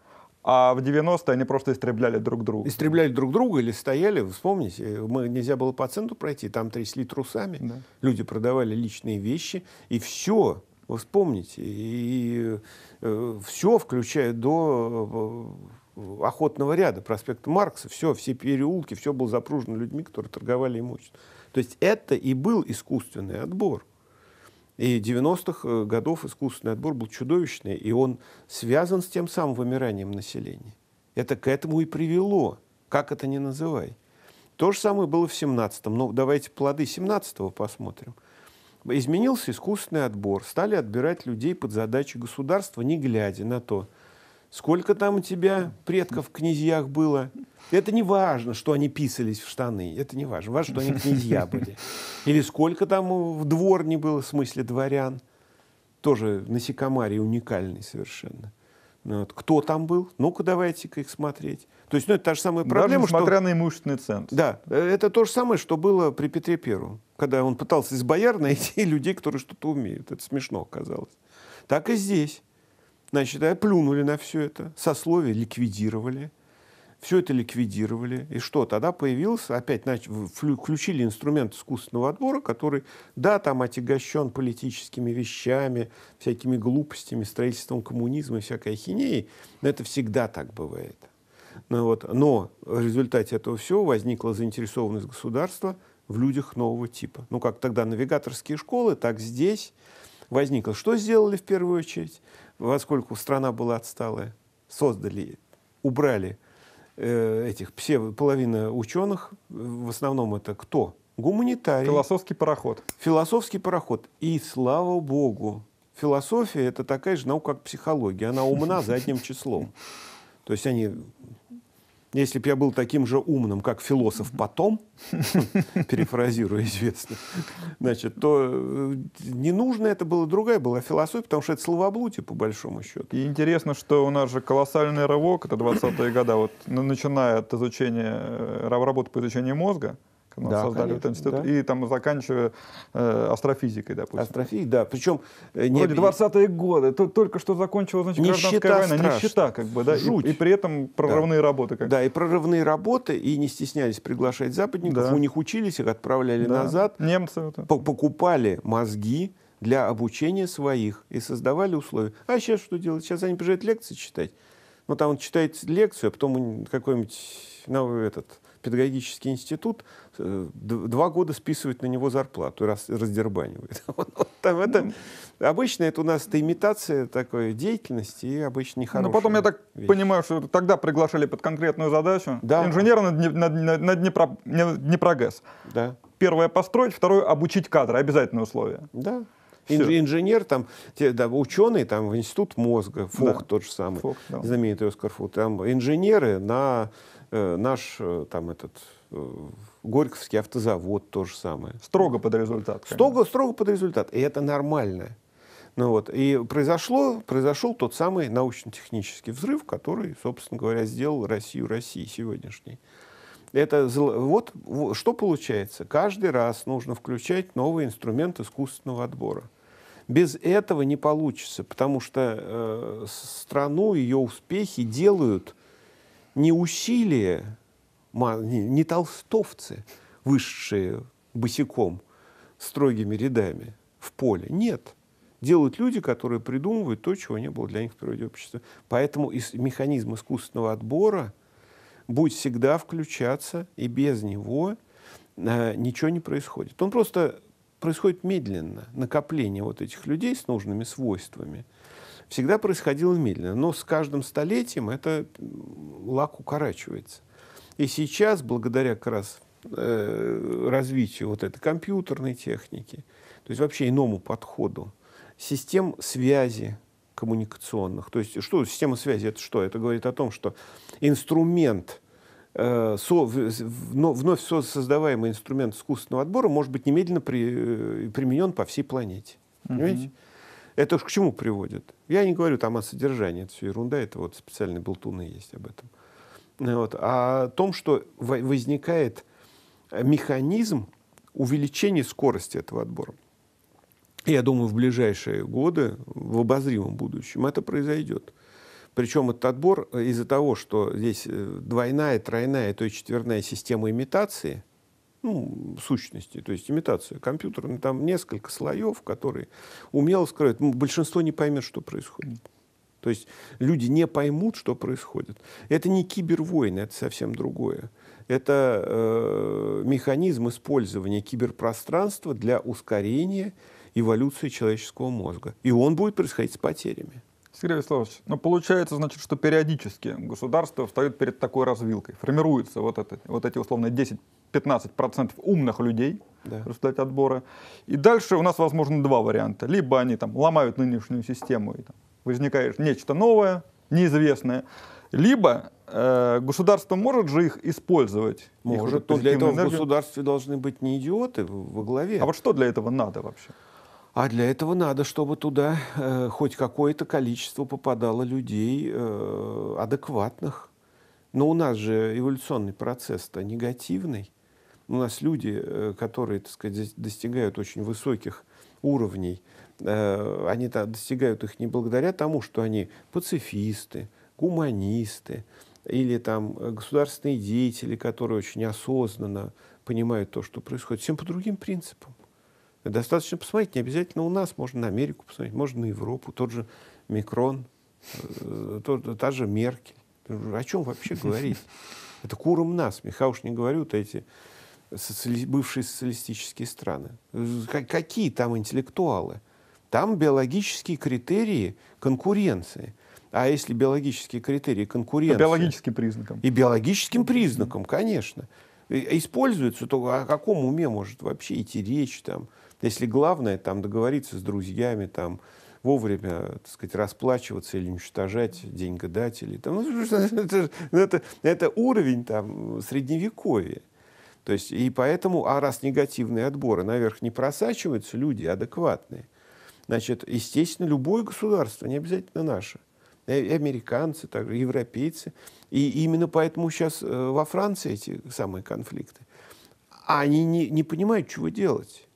а в 90-е они просто истребляли друг друга. Истребляли друг друга или стояли, вспомните, э, мы, нельзя было по центру пройти, там трясли трусами, да. люди продавали личные вещи, и все, вы вспомните, и э, все, включая до э, охотного ряда, проспекта Маркса, все, все переулки, все было запружено людьми, которые торговали имуществом. То есть это и был искусственный отбор. И 90-х э, годов искусственный отбор был чудовищный, и он связан с тем самым вымиранием населения. Это к этому и привело, как это ни называй. То же самое было в 17-м, но ну, давайте плоды 17-го посмотрим. Изменился искусственный отбор, стали отбирать людей под задачи государства, не глядя на то, сколько там у тебя предков в князьях было. Это не важно, что они писались в штаны. Это не важно. Важно, что они князья [LAUGHS] были. Или сколько там в дворне было, в смысле дворян. Тоже насекомарий уникальный совершенно. Ну вот. Кто там был? Ну-ка, давайте-ка их смотреть. То есть, ну, это та же самая проблема, Даже несмотря что... на имущественный центр. Да, э, это то же самое, что было при Петре Первом, когда он пытался из бояр найти [LAUGHS] людей, которые что-то умеют. Это смешно оказалось. Так и здесь. Значит, а плюнули на все это, сословие ликвидировали, все это ликвидировали. И что, тогда появился, опять начали включили инструмент искусственного отбора, который, да, там отягощен политическими вещами, всякими глупостями, строительством коммунизма и всякой хинеи, но это всегда так бывает. но ну вот. Но в результате этого всего возникла заинтересованность государства в людях нового типа. Ну, как тогда навигаторские школы, так здесь возникло. Что сделали в первую очередь? поскольку страна была отсталая, создали, убрали э, этих все половина ученых, в основном это кто? Гуманитарий. Философский пароход. Философский пароход. И слава богу, философия это такая же наука, как психология. Она умна задним числом. То есть они если бы я был таким же умным, как философ потом, [LAUGHS] перефразируя известно, значит, то э, не нужно это было, другая была философия, потому что это словоблудие, по большому счету. И интересно, что у нас же колоссальный рывок, это 20-е года, вот ну, начиная от изучения, э, работы по изучению мозга, у да, создали конечно, этот институт. Да. И там заканчивая э, астрофизикой, допустим. Астрофизик, да. Причем... Э, не... Вроде 20-е годы. то только что закончила значит, нищета гражданская война. Страшно. Нищета, как бы, да. Жуть. И, и при этом прорывные да. работы. Как да, и прорывные работы, и не стеснялись приглашать западников. Да. У них учились, их отправляли да. назад. Немцы. это. Покупали мозги для обучения своих и создавали условия. А сейчас что делать? Сейчас они приезжают лекции читать. Ну, там он читает лекцию, а потом какой-нибудь, ну, этот, педагогический институт, э, два года списывают на него зарплату раз, раздербанивают. [LAUGHS] Вот, вот там это, обычно это у нас это имитация такой деятельности и обычно ну, нехорошая. Но потом я так вещь. понимаю, что тогда приглашали под конкретную задачу да. инженера на, на, на, на Днепро, Днепрогэс. Да. Первое построить, второе обучить кадры, обязательное условие. Да. Инж, инженер, там, те, да, ученые, там, в институт мозга, Фох да. тот же самый, Фух, да. знаменитый Оскар Фух, там инженеры на Э, наш э, там этот э, Горьковский автозавод то же самое. Строго под результат. Строго, строго под результат. И это нормально. Ну вот. И произошло, произошел тот самый научно-технический взрыв, который, собственно говоря, сделал Россию России сегодняшней. Это вот что получается. Каждый раз нужно включать новый инструмент искусственного отбора. Без этого не получится, потому что э, страну, ее успехи делают не усилие, не толстовцы, высшие босиком, строгими рядами в поле. Нет. Делают люди, которые придумывают то, чего не было для них в природе общества. Поэтому из механизм искусственного отбора будет всегда включаться, и без него э, ничего не происходит. Он просто происходит медленно, накопление вот этих людей с нужными свойствами всегда происходило медленно. Но с каждым столетием это лак укорачивается. И сейчас, благодаря как раз э, развитию вот этой компьютерной техники, то есть вообще иному подходу, систем связи коммуникационных. То есть что система связи это что? Это говорит о том, что инструмент э, – со, вновь создаваемый инструмент искусственного отбора может быть немедленно при, э, применен по всей планете. Понимаете? Mm-hmm. Это уж к чему приводит? Я не говорю там о содержании, это все ерунда, это вот специальные болтуны есть об этом. Вот. А о том, что возникает механизм увеличения скорости этого отбора. Я думаю, в ближайшие годы, в обозримом будущем это произойдет. Причем этот отбор э, из-за того, что здесь э, двойная, тройная, то и четверная система имитации – ну, сущности, то есть имитация компьютера. Ну, там несколько слоев, которые умело скрывают. большинство не поймет, что происходит. То есть люди не поймут, что происходит. Это не кибервойны, это совсем другое. Это э, механизм использования киберпространства для ускорения эволюции человеческого мозга. И он будет происходить с потерями. Сергей Вячеславович, ну получается, значит, что периодически государство встает перед такой развилкой. формируется вот, это, вот эти условно 10 15% умных людей да. в результате отбора. И дальше у нас возможно два варианта. Либо они там ломают нынешнюю систему, и там, возникает нечто новое, неизвестное. Либо э, государство может же их использовать. Может, их то для этого энергию. в государстве должны быть не идиоты во главе. А вот что для этого надо вообще? А для этого надо, чтобы туда э, хоть какое-то количество попадало людей э, адекватных. Но у нас же эволюционный процесс-то негативный у нас люди, э, которые, так сказать, достигают очень высоких уровней, э, они достигают их не благодаря тому, что они пацифисты, гуманисты или там э, государственные деятели, которые очень осознанно понимают то, что происходит, всем по другим принципам. Достаточно посмотреть, не обязательно у нас, можно на Америку посмотреть, можно на Европу, тот же Микрон, тот, та же Меркель. О чем вообще говорить? Это куром нас. Я уж не говорю, вот эти социали... бывшие социалистические страны. Какие там интеллектуалы? Там биологические критерии конкуренции. А если биологические критерии конкуренции... По ну, биологическим признакам. И биологическим признакам, конечно. А используется то а о каком уме может вообще идти речь там? Если главное там договориться с друзьями, там, вовремя, так сказать, расплачиваться или уничтожать деньгодателей. Там, ну, [LAUGHS] это, ну, это, это уровень там, средневековья. То есть, и поэтому, а раз негативные отборы наверх не просачиваются, люди адекватные, значит, естественно, любое государство, не обязательно наше, и американцы, также европейцы. И именно поэтому сейчас э, во Франции эти самые конфликты. А они не, не понимают, чего делать.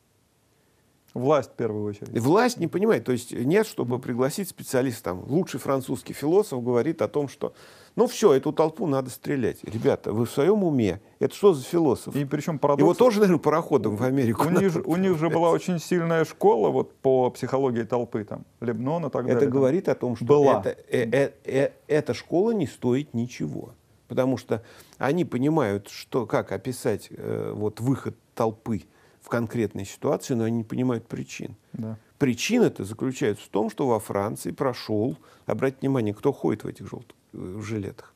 Власть, в первую очередь. Власть не понимает. То есть нет, чтобы пригласить специалиста. Там, лучший французский философ говорит о том, что ну все, эту толпу надо стрелять. Ребята, вы в своем уме? Это что за философ? И причем парадокс... Его тоже, наверное, пароходом в Америку. У них, у них же была очень сильная школа вот по психологии толпы, там, Лебнон и так далее. Это там. говорит о том, что была. Это, э, э, э, эта школа не стоит ничего. Потому что они понимают, что, как описать э, вот, выход толпы в конкретной ситуации, но они не понимают причин. Да. Причина-то заключается в том, что во Франции прошел, обратите внимание, кто ходит в этих желтых в жилетах.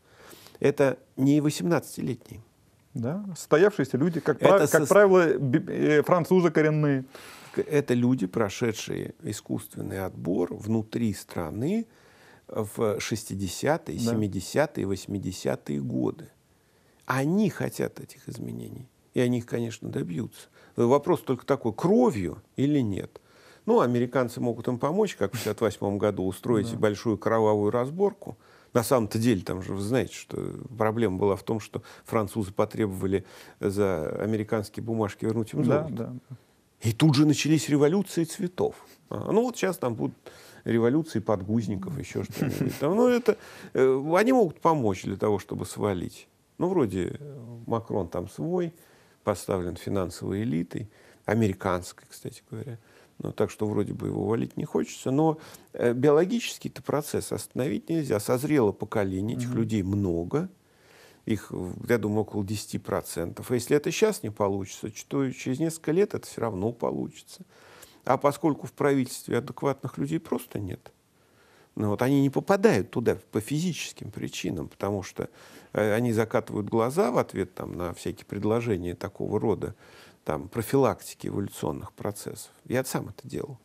Это не 18-летние. Да, состоявшиеся люди, как, это прав, со... как правило, э, французы коренные. Это люди, прошедшие искусственный отбор внутри страны в 60-е, да. 70-е, 80-е годы. Они хотят этих изменений. И они их, конечно, добьются. Вопрос только такой, кровью или нет? Ну, американцы могут им помочь, как в 1968 году, устроить да. большую кровавую разборку – на самом-то деле, там же вы знаете, что проблема была в том, что французы потребовали за американские бумажки вернуть им золото. Да, И тут же начались революции цветов. А, ну вот сейчас там будут революции подгузников, еще что-нибудь. Там, ну это, э, они могут помочь для того, чтобы свалить. Ну вроде э, Макрон там свой, поставлен финансовой элитой, американской, кстати говоря. Ну, так что вроде бы его валить не хочется, но э, биологический это процесс остановить нельзя. Созрело поколение, этих mm-hmm. людей много, их, я думаю, около 10%. А если это сейчас не получится, то через несколько лет это все равно получится. А поскольку в правительстве адекватных людей просто нет, ну, вот они не попадают туда по физическим причинам, потому что э, они закатывают глаза в ответ там, на всякие предложения такого рода там, профилактики эволюционных процессов. Я сам это делал.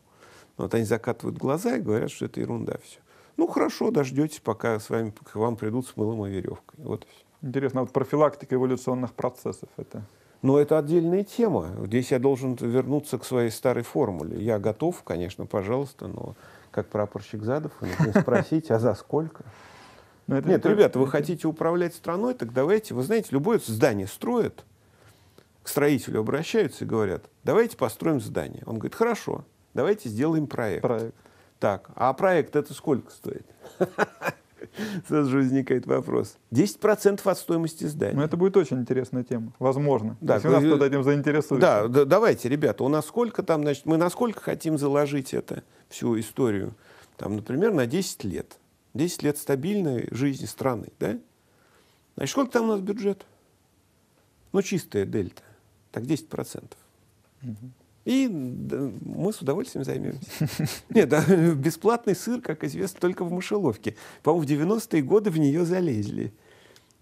Ну, вот они закатывают глаза и говорят, что это ерунда все. Ну хорошо, дождетесь, пока с вами, к вам придут с мылом и веревкой. Вот и все. Интересно, а вот профилактика эволюционных процессов это? Но ну, это отдельная тема. Здесь я должен вернуться к своей старой формуле. Я готов, конечно, пожалуйста, но как прапорщик задов, спросить, а за сколько? [LAUGHS] Ну, Нет, это... ребята, вы хотите управлять страной, так давайте, вы знаете, любое здание строят, к строителю обращаются и говорят, давайте построим здание. Он говорит, хорошо, давайте сделаем проект. проект. Так, а проект это сколько стоит? [LAUGHS] Сразу же возникает вопрос. 10% от стоимости здания. Ну, это будет очень интересная тема. Возможно. Да, если нас э, кто-то этим заинтересует. Да, да, давайте, ребята, у нас сколько там, значит, мы насколько хотим заложить это, всю историю, там, например, на 10 лет. 10 лет стабильной жизни страны, да? Значит, сколько там у нас бюджет? Ну, чистая дельта так 10%. процентов, И мы с удовольствием займемся. [LAUGHS] Нет, да, [LAUGHS] бесплатный сыр, как известно, только в мышеловке. По-моему, в 90-е годы в нее залезли.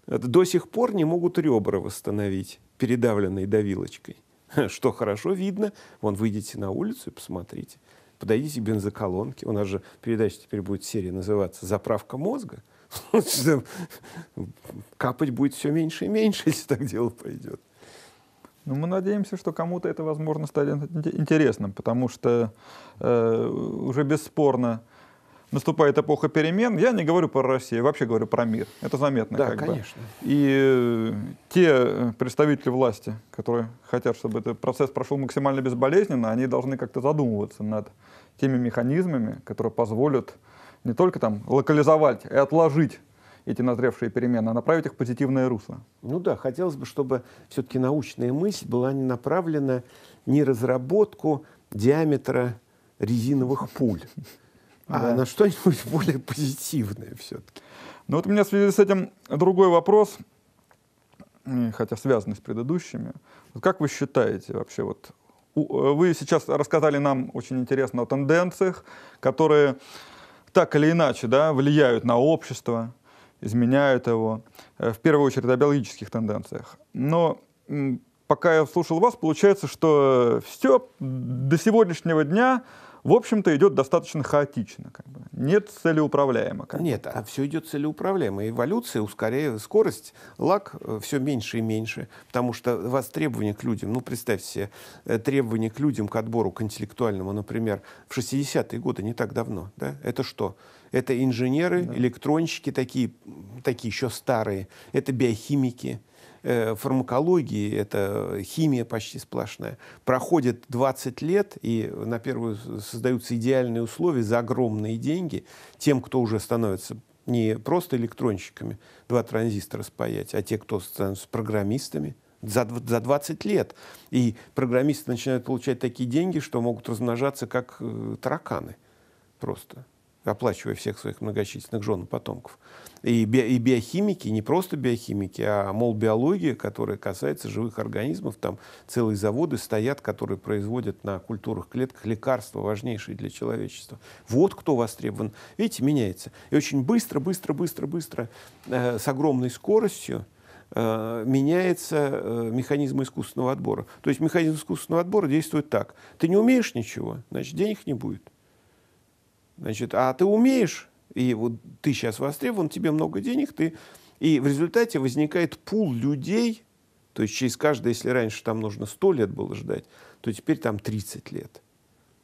До сих пор не могут ребра восстановить, передавленные давилочкой. [LAUGHS] Что хорошо видно, вон выйдите на улицу и посмотрите. Подойдите к бензоколонке. У нас же передача теперь будет серия называться «Заправка мозга». Капать будет все меньше и меньше, если так дело пойдет. Ну, мы надеемся, что кому-то это, возможно, станет интересным, потому что э, уже бесспорно наступает эпоха перемен. Я не говорю про Россию, вообще говорю про мир. Это заметно. Да, как конечно. Бы. И э, те э, представители власти, которые хотят, чтобы этот процесс прошел максимально безболезненно, они должны как-то задумываться над теми механизмами, которые позволят не только там локализовать и отложить эти назревшие перемены, а направить их в позитивное русло. Ну да, хотелось бы, чтобы все-таки научная мысль была не направлена не разработку диаметра резиновых пуль, а на что-нибудь более позитивное все-таки. Ну вот у меня в связи с этим другой вопрос, хотя связанный с предыдущими. как вы считаете вообще, вот э, вы сейчас рассказали нам очень интересно о тенденциях, которые так или иначе да, влияют на общество, изменяют его, э, в первую очередь о биологических тенденциях. Но пока я слушал вас, получается, что э, все до сегодняшнего дня в общем-то, идет достаточно хаотично. Как бы. Нет целеуправляемо. Как Нет, бы. а все идет целеуправляемо. Эволюция, ускоряет скорость, лак э, все меньше и меньше, потому что вас требования к людям, ну, представьте себе, э, требования к людям, к отбору, к интеллектуальному, например, в 60-е годы, не так давно, да, это что? Это инженеры, да. электронщики такие, такие еще старые, это биохимики, Э, фармакологии, это химия почти сплошная. Проходит 20 лет, и на первую создаются идеальные условия за огромные деньги тем, кто уже становится не просто электронщиками, два транзистора спаять, а те, кто становятся программистами – за, за 20 лет. И программисты начинают получать такие деньги, что могут размножаться как э, тараканы просто, оплачивая всех своих многочисленных жен и потомков и, биохимики, не просто биохимики, а мол биология, которая касается живых организмов. Там целые заводы стоят, которые производят на культурах клетках лекарства, важнейшие для человечества. Вот кто востребован. Видите, меняется. И очень быстро, быстро, быстро, быстро, э, с огромной скоростью э, меняется э, механизм искусственного отбора. То есть механизм искусственного отбора действует так. Ты не умеешь ничего, значит, денег не будет. Значит, а ты умеешь, и вот ты сейчас востребован, тебе много денег, ты... И в результате возникает пул людей, то есть через каждое, если раньше там нужно 100 лет было ждать, то теперь там 30 лет.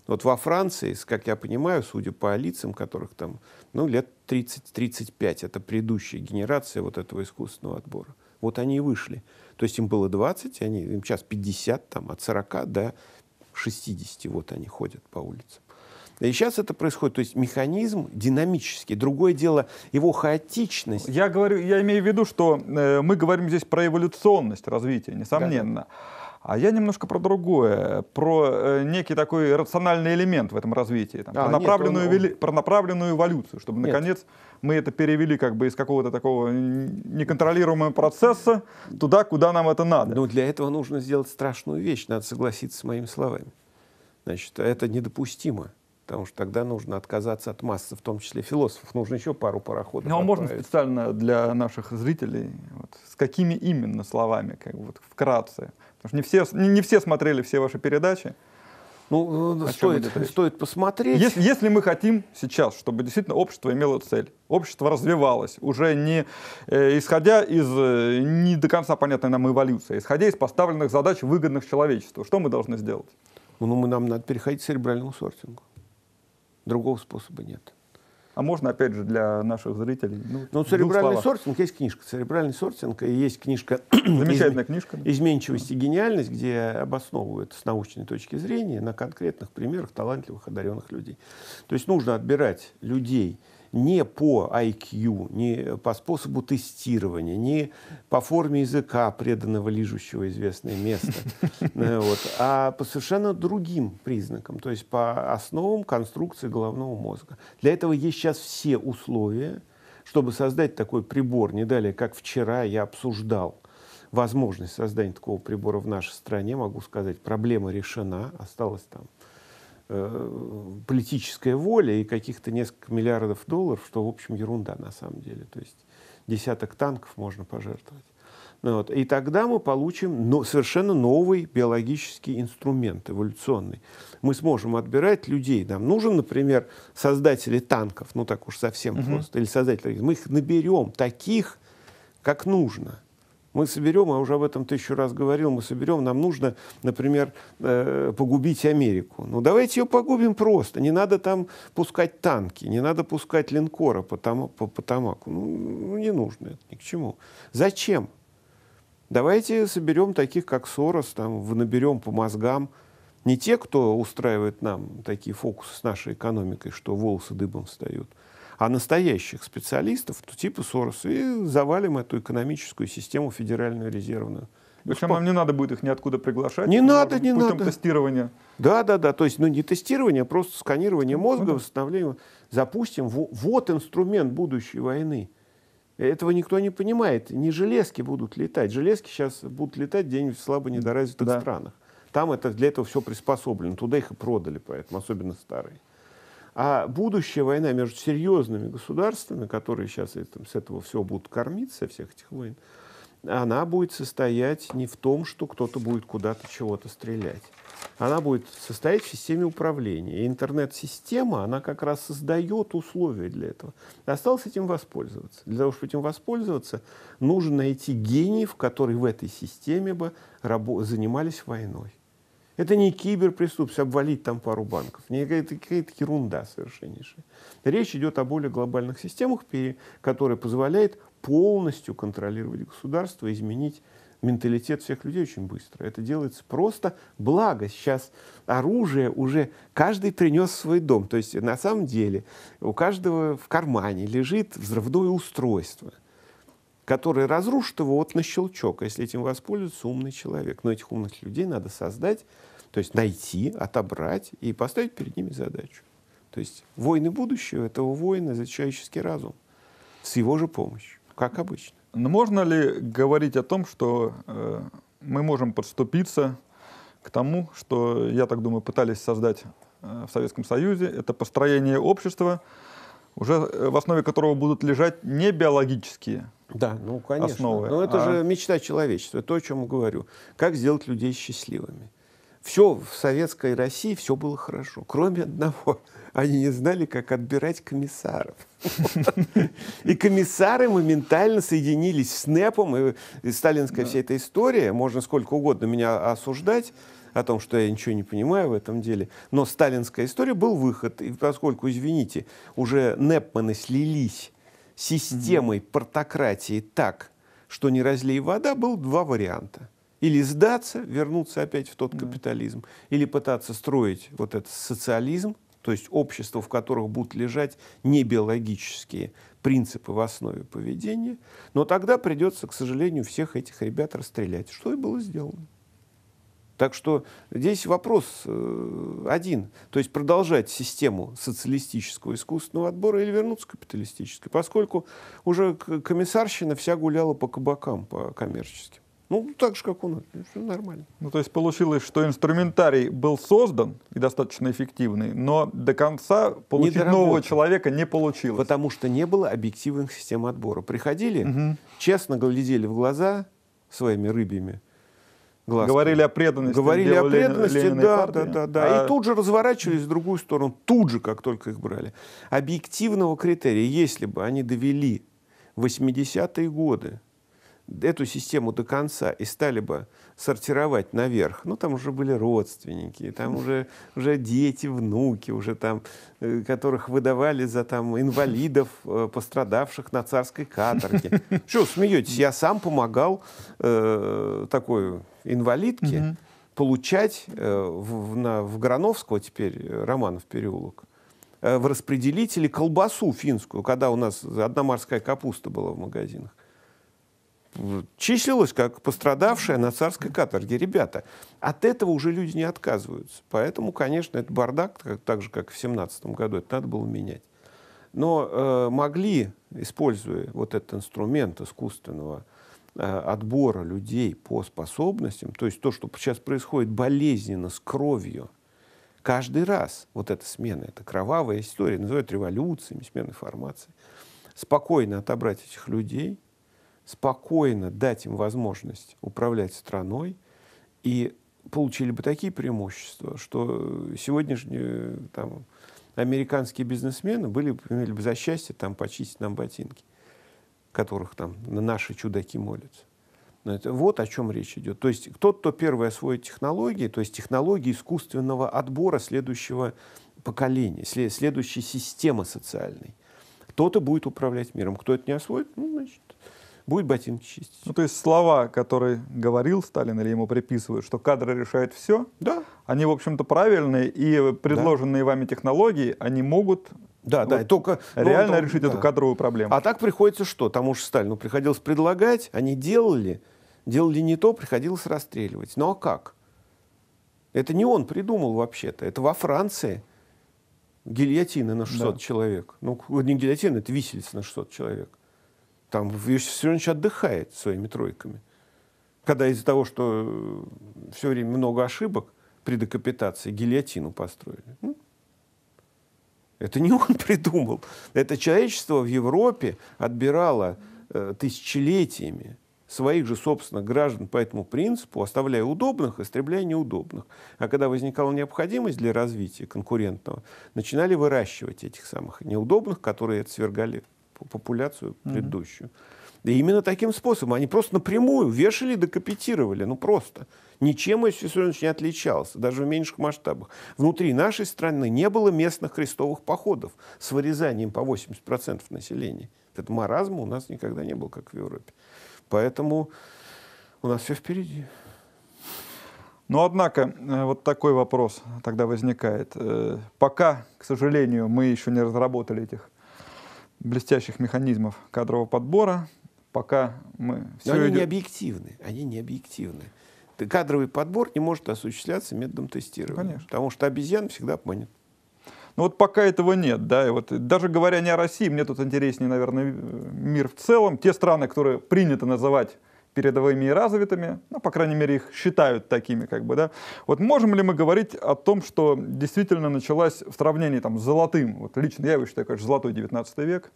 Вот во Франции, как я понимаю, судя по лицам, которых там, ну, лет 30-35, это предыдущая генерация вот этого искусственного отбора. Вот они и вышли. То есть им было 20, они, им сейчас 50, там, от 40 до 60, вот они ходят по улице и сейчас это происходит. То есть механизм динамический. Другое дело его хаотичность. Я, говорю, я имею в виду, что э, мы говорим здесь про эволюционность развития, несомненно. Да. А я немножко про другое, про э, некий такой рациональный элемент в этом развитии, там, а, про, направленную, нет, он... вели, про направленную эволюцию, чтобы нет. наконец мы это перевели как бы из какого-то такого неконтролируемого процесса туда, куда нам это надо. Но для этого нужно сделать страшную вещь, надо согласиться с моими словами. Значит, это недопустимо. Потому что тогда нужно отказаться от массы, в том числе философов. Нужно еще пару пароходов. Ну, а можно специально для наших зрителей, вот, с какими именно словами, как бы, вот, вкратце? Потому что не все, не, не все смотрели все ваши передачи. Ну, э, О стоит, стоит посмотреть. Если, если мы хотим сейчас, чтобы действительно общество имело цель, общество развивалось, уже не э, исходя из э, не до конца понятной нам эволюции, а исходя из поставленных задач, выгодных человечеству, что мы должны сделать? Ну, ну мы, нам надо переходить к церебральному сортингу. Другого способа нет. А можно, опять же, для наших зрителей? Ну, ну церебральный сортинг, есть книжка «Церебральный сортинг», и есть книжка [CLEARS THROAT] Замечательная изм... книжка. Да? «Изменчивость и гениальность», где обосновывают с научной точки зрения на конкретных примерах талантливых, одаренных людей. То есть нужно отбирать людей, не по IQ, не по способу тестирования, не по форме языка, преданного лижущего известное место, [LAUGHS] э, а по совершенно другим признакам, то есть по основам конструкции головного мозга. Для этого есть сейчас все условия, чтобы создать такой прибор, не далее, как вчера я обсуждал возможность создания такого прибора в нашей стране, могу сказать, проблема решена, осталось там Э, политическая воля и каких-то несколько миллиардов долларов, что, в общем, ерунда на самом деле. То есть десяток танков можно пожертвовать. Ну, вот. И тогда мы получим но, совершенно новый биологический инструмент эволюционный. Мы сможем отбирать людей. Нам нужен, например, создатели танков, ну так уж совсем угу. просто, или создатели. Мы их наберем таких, как нужно. Мы соберем, я уже об этом тысячу раз говорил, мы соберем, нам нужно, например, э, погубить Америку. Ну давайте ее погубим просто. Не надо там пускать танки, не надо пускать линкора по, там, по, по Тамаку. Ну, ну не нужно это ни к чему. Зачем? Давайте соберем таких, как Сорос, там, наберем по мозгам. Не те, кто устраивает нам такие фокусы с нашей экономикой, что волосы дыбом встают – а настоящих специалистов, то типа Сорос, и завалим эту экономическую систему федеральную резервную. В общем, нам не надо будет их ниоткуда приглашать. Не надо, не путем надо. тестирования. Да, да, да. То есть, ну, не тестирование, а просто сканирование ну, мозга, ну, да. восстановление. Запустим. Вот инструмент будущей войны. Этого никто не понимает. Не железки будут летать. Железки сейчас будут летать где-нибудь в слабо недоразвитых да. странах. Там это для этого все приспособлено. Туда их и продали, поэтому, особенно старые. А будущая война между серьезными государствами, которые сейчас с этого всего будут кормиться, всех этих войн, она будет состоять не в том, что кто-то будет куда-то чего-то стрелять. Она будет состоять в системе управления. интернет-система, она как раз создает условия для этого. Осталось этим воспользоваться. Для того, чтобы этим воспользоваться, нужно найти гениев, которые в этой системе бы занимались войной. Это не киберпреступность, обвалить там пару банков. Не какая-то, какая ерунда совершеннейшая. Речь идет о более глобальных системах, которые позволяют полностью контролировать государство, изменить менталитет всех людей очень быстро. Это делается просто благо. Сейчас оружие уже каждый принес в свой дом. То есть на самом деле у каждого в кармане лежит взрывное устройство – который разрушит его вот на щелчок, а если этим воспользуется умный человек. Но этих умных людей надо создать, то есть найти, отобрать и поставить перед ними задачу. То есть войны будущего — этого воина за человеческий разум с его же помощью, как обычно. Но можно ли говорить о том, что э, мы можем подступиться к тому, что, я так думаю, пытались создать э, в Советском Союзе, это построение общества, уже э, в основе которого будут лежать не биологические да, ну конечно. Основы. Но это а... же мечта человечества, то, о чем я говорю. Как сделать людей счастливыми? Все в советской России все было хорошо, кроме одного. Они не знали, как отбирать комиссаров. И комиссары моментально соединились с НЭПом, и сталинская вся эта история, можно сколько угодно меня осуждать, о том, что я ничего не понимаю в этом деле. Но сталинская история был выход, и поскольку, извините, уже Непманы слились системой портократии так, что не разлей вода, был два варианта. Или сдаться, вернуться опять в тот капитализм, или пытаться строить вот этот социализм, то есть общество, в которых будут лежать не биологические принципы в основе поведения, но тогда придется, к сожалению, всех этих ребят расстрелять, что и было сделано. Так что здесь вопрос э, один. То есть продолжать систему социалистического искусственного отбора или вернуться к капиталистической, поскольку уже комиссарщина вся гуляла по кабакам, по коммерческим. Ну, так же, как у нас. Все нормально. Ну, то есть получилось, что инструментарий был создан и достаточно эффективный, но до конца получить нового человека не получилось. Потому что не было объективных систем отбора. Приходили, угу. честно глядели в глаза своими рыбьями, глаз. Говорили о преданности. Говорили о преданности, Ленина, да, да, да, да. А... И тут же разворачивались в другую сторону, тут же, как только их брали. Объективного критерия, если бы они довели 80-е годы эту систему до конца и стали бы сортировать наверх, ну, там уже были родственники, там [LAUGHS] уже, уже дети, внуки, уже там, э, которых выдавали за там инвалидов, э, пострадавших на царской каторге. [LAUGHS] Что, смеетесь? Я сам помогал э, такой инвалидке получать э, в, в, на, в Грановского теперь, э, Романов переулок, в распределителе колбасу финскую, когда у нас одна морская капуста была в магазинах числилась как пострадавшая на царской каторге. Ребята, от этого уже люди не отказываются. Поэтому, конечно, это бардак, так же, как в 17 году, это надо было менять. Но э, могли, используя вот этот инструмент искусственного э, отбора людей по способностям, то есть то, что сейчас происходит болезненно, с кровью, каждый раз вот эта смена, это кровавая история, называют революциями, сменой формации, спокойно отобрать этих людей – спокойно дать им возможность управлять страной и получили бы такие преимущества, что сегодняшние э, там, американские бизнесмены были, имели бы за счастье там, почистить нам ботинки, которых там наши чудаки молятся. Но это вот о чем речь идет. То есть тот, кто первый освоит технологии, то есть технологии искусственного отбора следующего поколения, следующей системы социальной, кто-то будет управлять миром. Кто это не освоит, ну, значит, будет ботинки чистить. Ну, то есть слова, которые говорил Сталин или ему приписывают, что кадры решают все, да. они, в общем-то, правильные, и предложенные да. вами технологии, они могут да, вот да, и только ну, реально он, решить да. эту кадровую проблему. А так приходится что? Тому же Сталину ну, приходилось предлагать, они делали, делали не то, приходилось расстреливать. Ну а как? Это не он придумал вообще-то, это во Франции гильотины на 600 да. человек. Ну, не гильотина, это виселицы на 600 человек. Там Иосиф Виссарионович отдыхает своими тройками. Когда из-за того, что э, все время много ошибок при декапитации, гильотину построили. Ну, это не [LAUGHS] он придумал. Это человечество в Европе отбирало э, тысячелетиями своих же собственных граждан по этому принципу, оставляя удобных, истребляя неудобных. А когда возникала необходимость для развития конкурентного, начинали выращивать этих самых неудобных, которые это свергали популяцию предыдущую. Да именно таким способом. Они просто напрямую вешали, декапитировали. Ну просто. Ничем Иисус Виссарионович не отличался, даже в меньших масштабах. Внутри нашей страны не было местных крестовых походов с вырезанием по 80% населения. Этот маразм у нас никогда не был, как в Европе. Поэтому у нас все впереди. Но, ну, однако, э, вот такой вопрос тогда возникает. Э, пока, к сожалению, мы еще не разработали этих блестящих механизмов кадрового подбора. Пока мы все Но они идет... не объективны. Они не объективны. Кадровый подбор не может осуществляться методом тестирования. конечно. Потому что обезьян всегда обманет. Но ну, вот пока этого нет, да, и вот даже говоря не о России, мне тут интереснее, наверное, мир в целом. Те страны, которые принято называть передовыми и развитыми, ну, по крайней мере, их считают такими, как бы, да. Вот можем ли мы говорить о том, что действительно началась в сравнении там с золотым, вот лично я его считаю, конечно, золотой 19 век,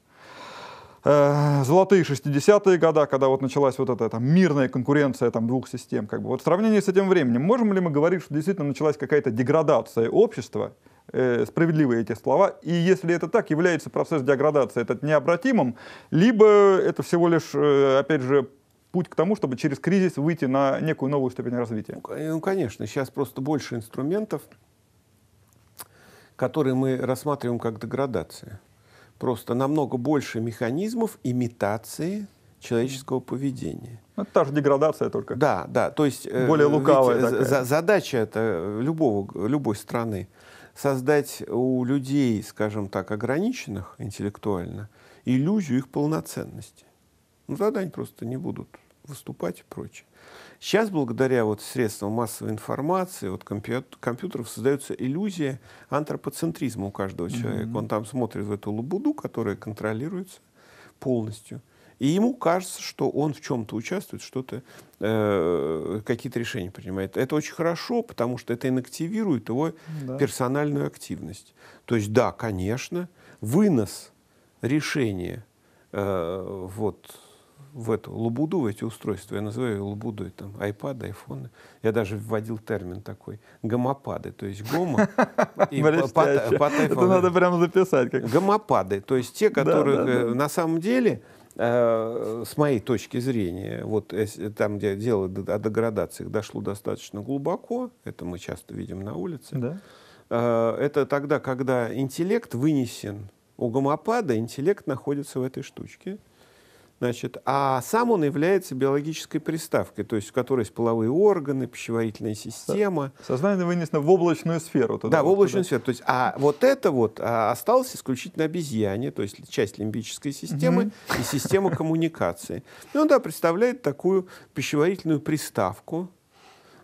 э, золотые 60-е годы, когда вот началась вот эта там, мирная конкуренция там, двух систем. Как бы. Вот в сравнении с этим временем, можем ли мы говорить, что действительно началась какая-то деградация общества, э, справедливые эти слова, и если это так, является процесс деградации этот необратимым, либо это всего лишь, э, опять же, путь к тому, чтобы через кризис выйти на некую новую ступень развития? Ну, ну конечно, сейчас просто больше инструментов, которые мы рассматриваем как деградация. Просто намного больше механизмов имитации человеческого поведения. Это ну, та же деградация только. Да, да. То есть э, более лукавая. Ведь, э, такая. задача это любого любой страны создать у людей, скажем так, ограниченных интеллектуально иллюзию их полноценности. Ну тогда они просто не будут выступать и прочее. Сейчас, благодаря вот средствам массовой информации, вот компьютеров создается иллюзия антропоцентризма у каждого человека. Mm-hmm. Он там смотрит в эту лабуду, которая контролируется полностью. И ему кажется, что он в чем-то участвует, что-то, э, какие-то решения принимает. Это очень хорошо, потому что это инактивирует его да. персональную активность. То есть, да, конечно, вынос решения э, вот, в эту лабуду, в эти устройства, я называю лабудой, там, iPad, айфоны. Я даже вводил термин такой, гомопады, то есть гомо [LAUGHS] и Это надо прямо записать. Гомопады, то есть те, [LAUGHS] которые э, на самом деле э, с моей точки зрения, вот э, там, где дело о деградациях дошло достаточно глубоко, это мы часто видим на улице, это тогда, когда интеллект вынесен у гомопада, интеллект находится в этой штучке. Значит, а сам он является биологической приставкой, то есть в которой есть половые органы, пищеварительная система. Сознание вынесено в облачную сферу. Туда, да, вот в облачную туда. сферу. То есть, а вот это вот а, осталось исключительно обезьяне, то есть часть лимбической системы угу. и система коммуникации. Ну да, представляет такую пищеварительную приставку,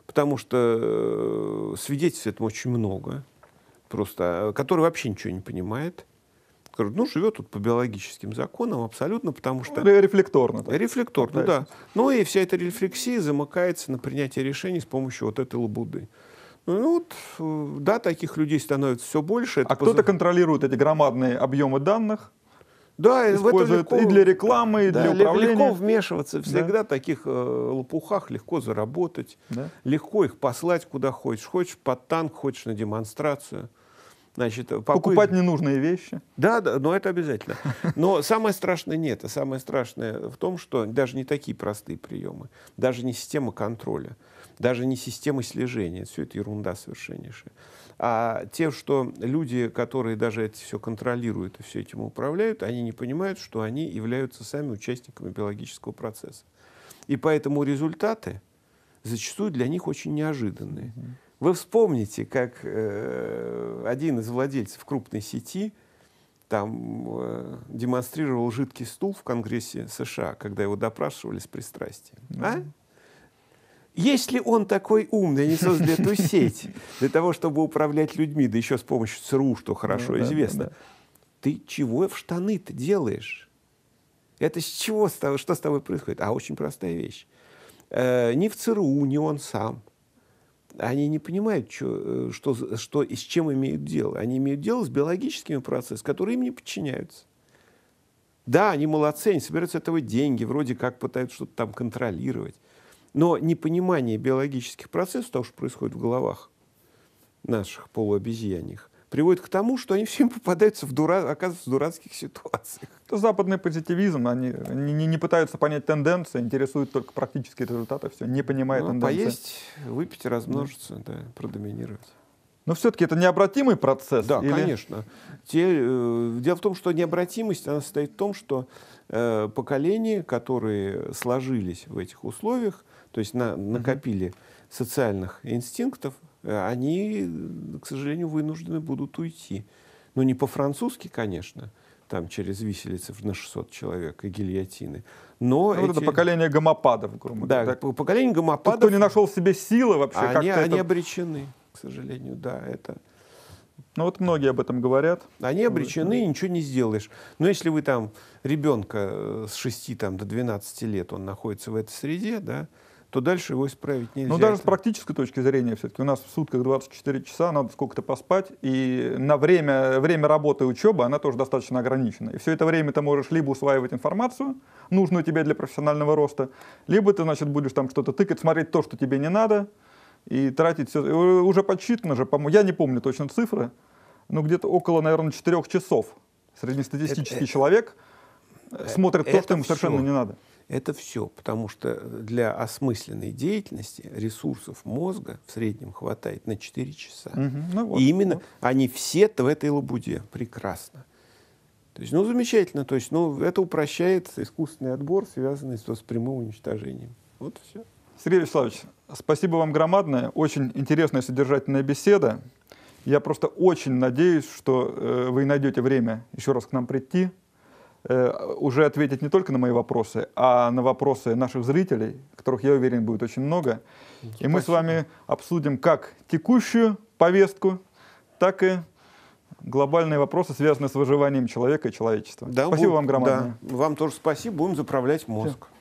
потому что э, свидетельств этому очень много, просто, э, который вообще ничего не понимает скажут, ну, живет тут по биологическим законам абсолютно, потому что... Ну, рефлекторно. Так. Рефлекторно, да. да. Ну и вся эта рефлексия замыкается на принятие решений с помощью вот этой лабуды. Ну вот, э, да, таких людей становится все больше. Это а кто-то контролирует эти громадные объемы данных? Да, используют легко, и для рекламы, и да, для управления. Легко вмешиваться. Всегда да. таких э, лопухах легко заработать. Да. Легко их послать куда хочешь. Хочешь под танк, хочешь на демонстрацию. Значит, э, покой... Покупать ненужные вещи. Да, да, но это обязательно. Но самое страшное не это. А самое страшное в том, что даже не такие простые приемы, даже не система контроля, даже не система слежения. Все это ерунда совершеннейшая. А те, что люди, которые даже это все контролируют и все этим управляют, они не понимают, что они являются сами участниками биологического процесса. И поэтому результаты зачастую для них очень неожиданные. Mm-hmm. Вы вспомните, как э, один из владельцев крупной сети там э, демонстрировал жидкий стул в Конгрессе США, когда его допрашивали с пристрастием. Ну а? Если он такой умный, а не создал эту сеть для того, чтобы управлять людьми, да еще с помощью ЦРУ, что ну хорошо ну, известно, да, да. ты чего в штаны-то делаешь? Это с чего, что с тобой происходит? А очень простая вещь. Э, ни в ЦРУ, ни он сам – они не понимают, э, что, что, что и с чем имеют дело. Они имеют дело с биологическими процессами, которые им не подчиняются. Да, они молодцы, они собирают с этого деньги, вроде как пытаются что-то там контролировать. Но непонимание биологических процессов, того, что происходит в головах наших полуобезьяньих, приводит к тому, что они всем [LAUGHS] попадаются в дура... оказываются в дурацких ситуациях. Это западный позитивизм. Они не, не пытаются понять тенденции, интересуют только практические результаты, все, не понимая ну, тенденции. Поесть, выпить, размножиться, да, продоминировать. Но все-таки это необратимый процесс? Да, или... конечно. Те, э, дело в том, что необратимость она состоит в том, что э, поколения, которые сложились в этих условиях, то есть на, накопили mm-hmm. социальных инстинктов, Э, они, к сожалению, вынуждены будут уйти. но ну, не по-французски, конечно, там через виселицы на 600 человек и гильотины. Но а ну, эти... вот это поколение гомопадов, грубо Да, так? поколение гомопадов... Тот, кто не нашел в себе силы вообще. Они, они это... обречены, к сожалению, да, это... Ну вот многие об этом говорят. Они обречены, и ничего не сделаешь. Но если вы там ребенка э, с 6 там, до 12 лет, он находится в этой среде, да, то дальше его исправить нельзя. Но ну, даже с практической точки зрения, все-таки у нас в сутках 24 часа, надо сколько-то поспать, и на время, время работы и учебы она тоже достаточно ограничена. И все это время ты можешь либо усваивать информацию, нужную тебе для профессионального роста, либо ты, значит, будешь там что-то тыкать, смотреть то, что тебе не надо, и тратить все. Э, уже подсчитано же, по я не помню точно цифры, но где-то около, наверное, 4 часов среднестатистический это, человек э, это, смотрит это то, что ему все. совершенно не надо это все, потому что для осмысленной деятельности ресурсов мозга в среднем хватает на 4 часа. Угу, ну вот, И именно вот. они все в этой лабуде. Прекрасно. То есть, ну, замечательно. То есть, ну, это упрощает искусственный отбор, связанный с, с прямым уничтожением. Вот и все. Сергей Вячеславович, спасибо вам громадное. Очень интересная содержательная беседа. Я просто очень надеюсь, что э, вы найдете время еще раз к нам прийти, Э, уже ответить не только на мои вопросы, а на вопросы наших зрителей, которых, я уверен, будет очень много. И мы с вами обсудим как текущую повестку, так и глобальные вопросы, связанные с выживанием человека и человечества. Да, спасибо будем, вам громадное. Да, вам тоже спасибо. Будем заправлять мозг. Все.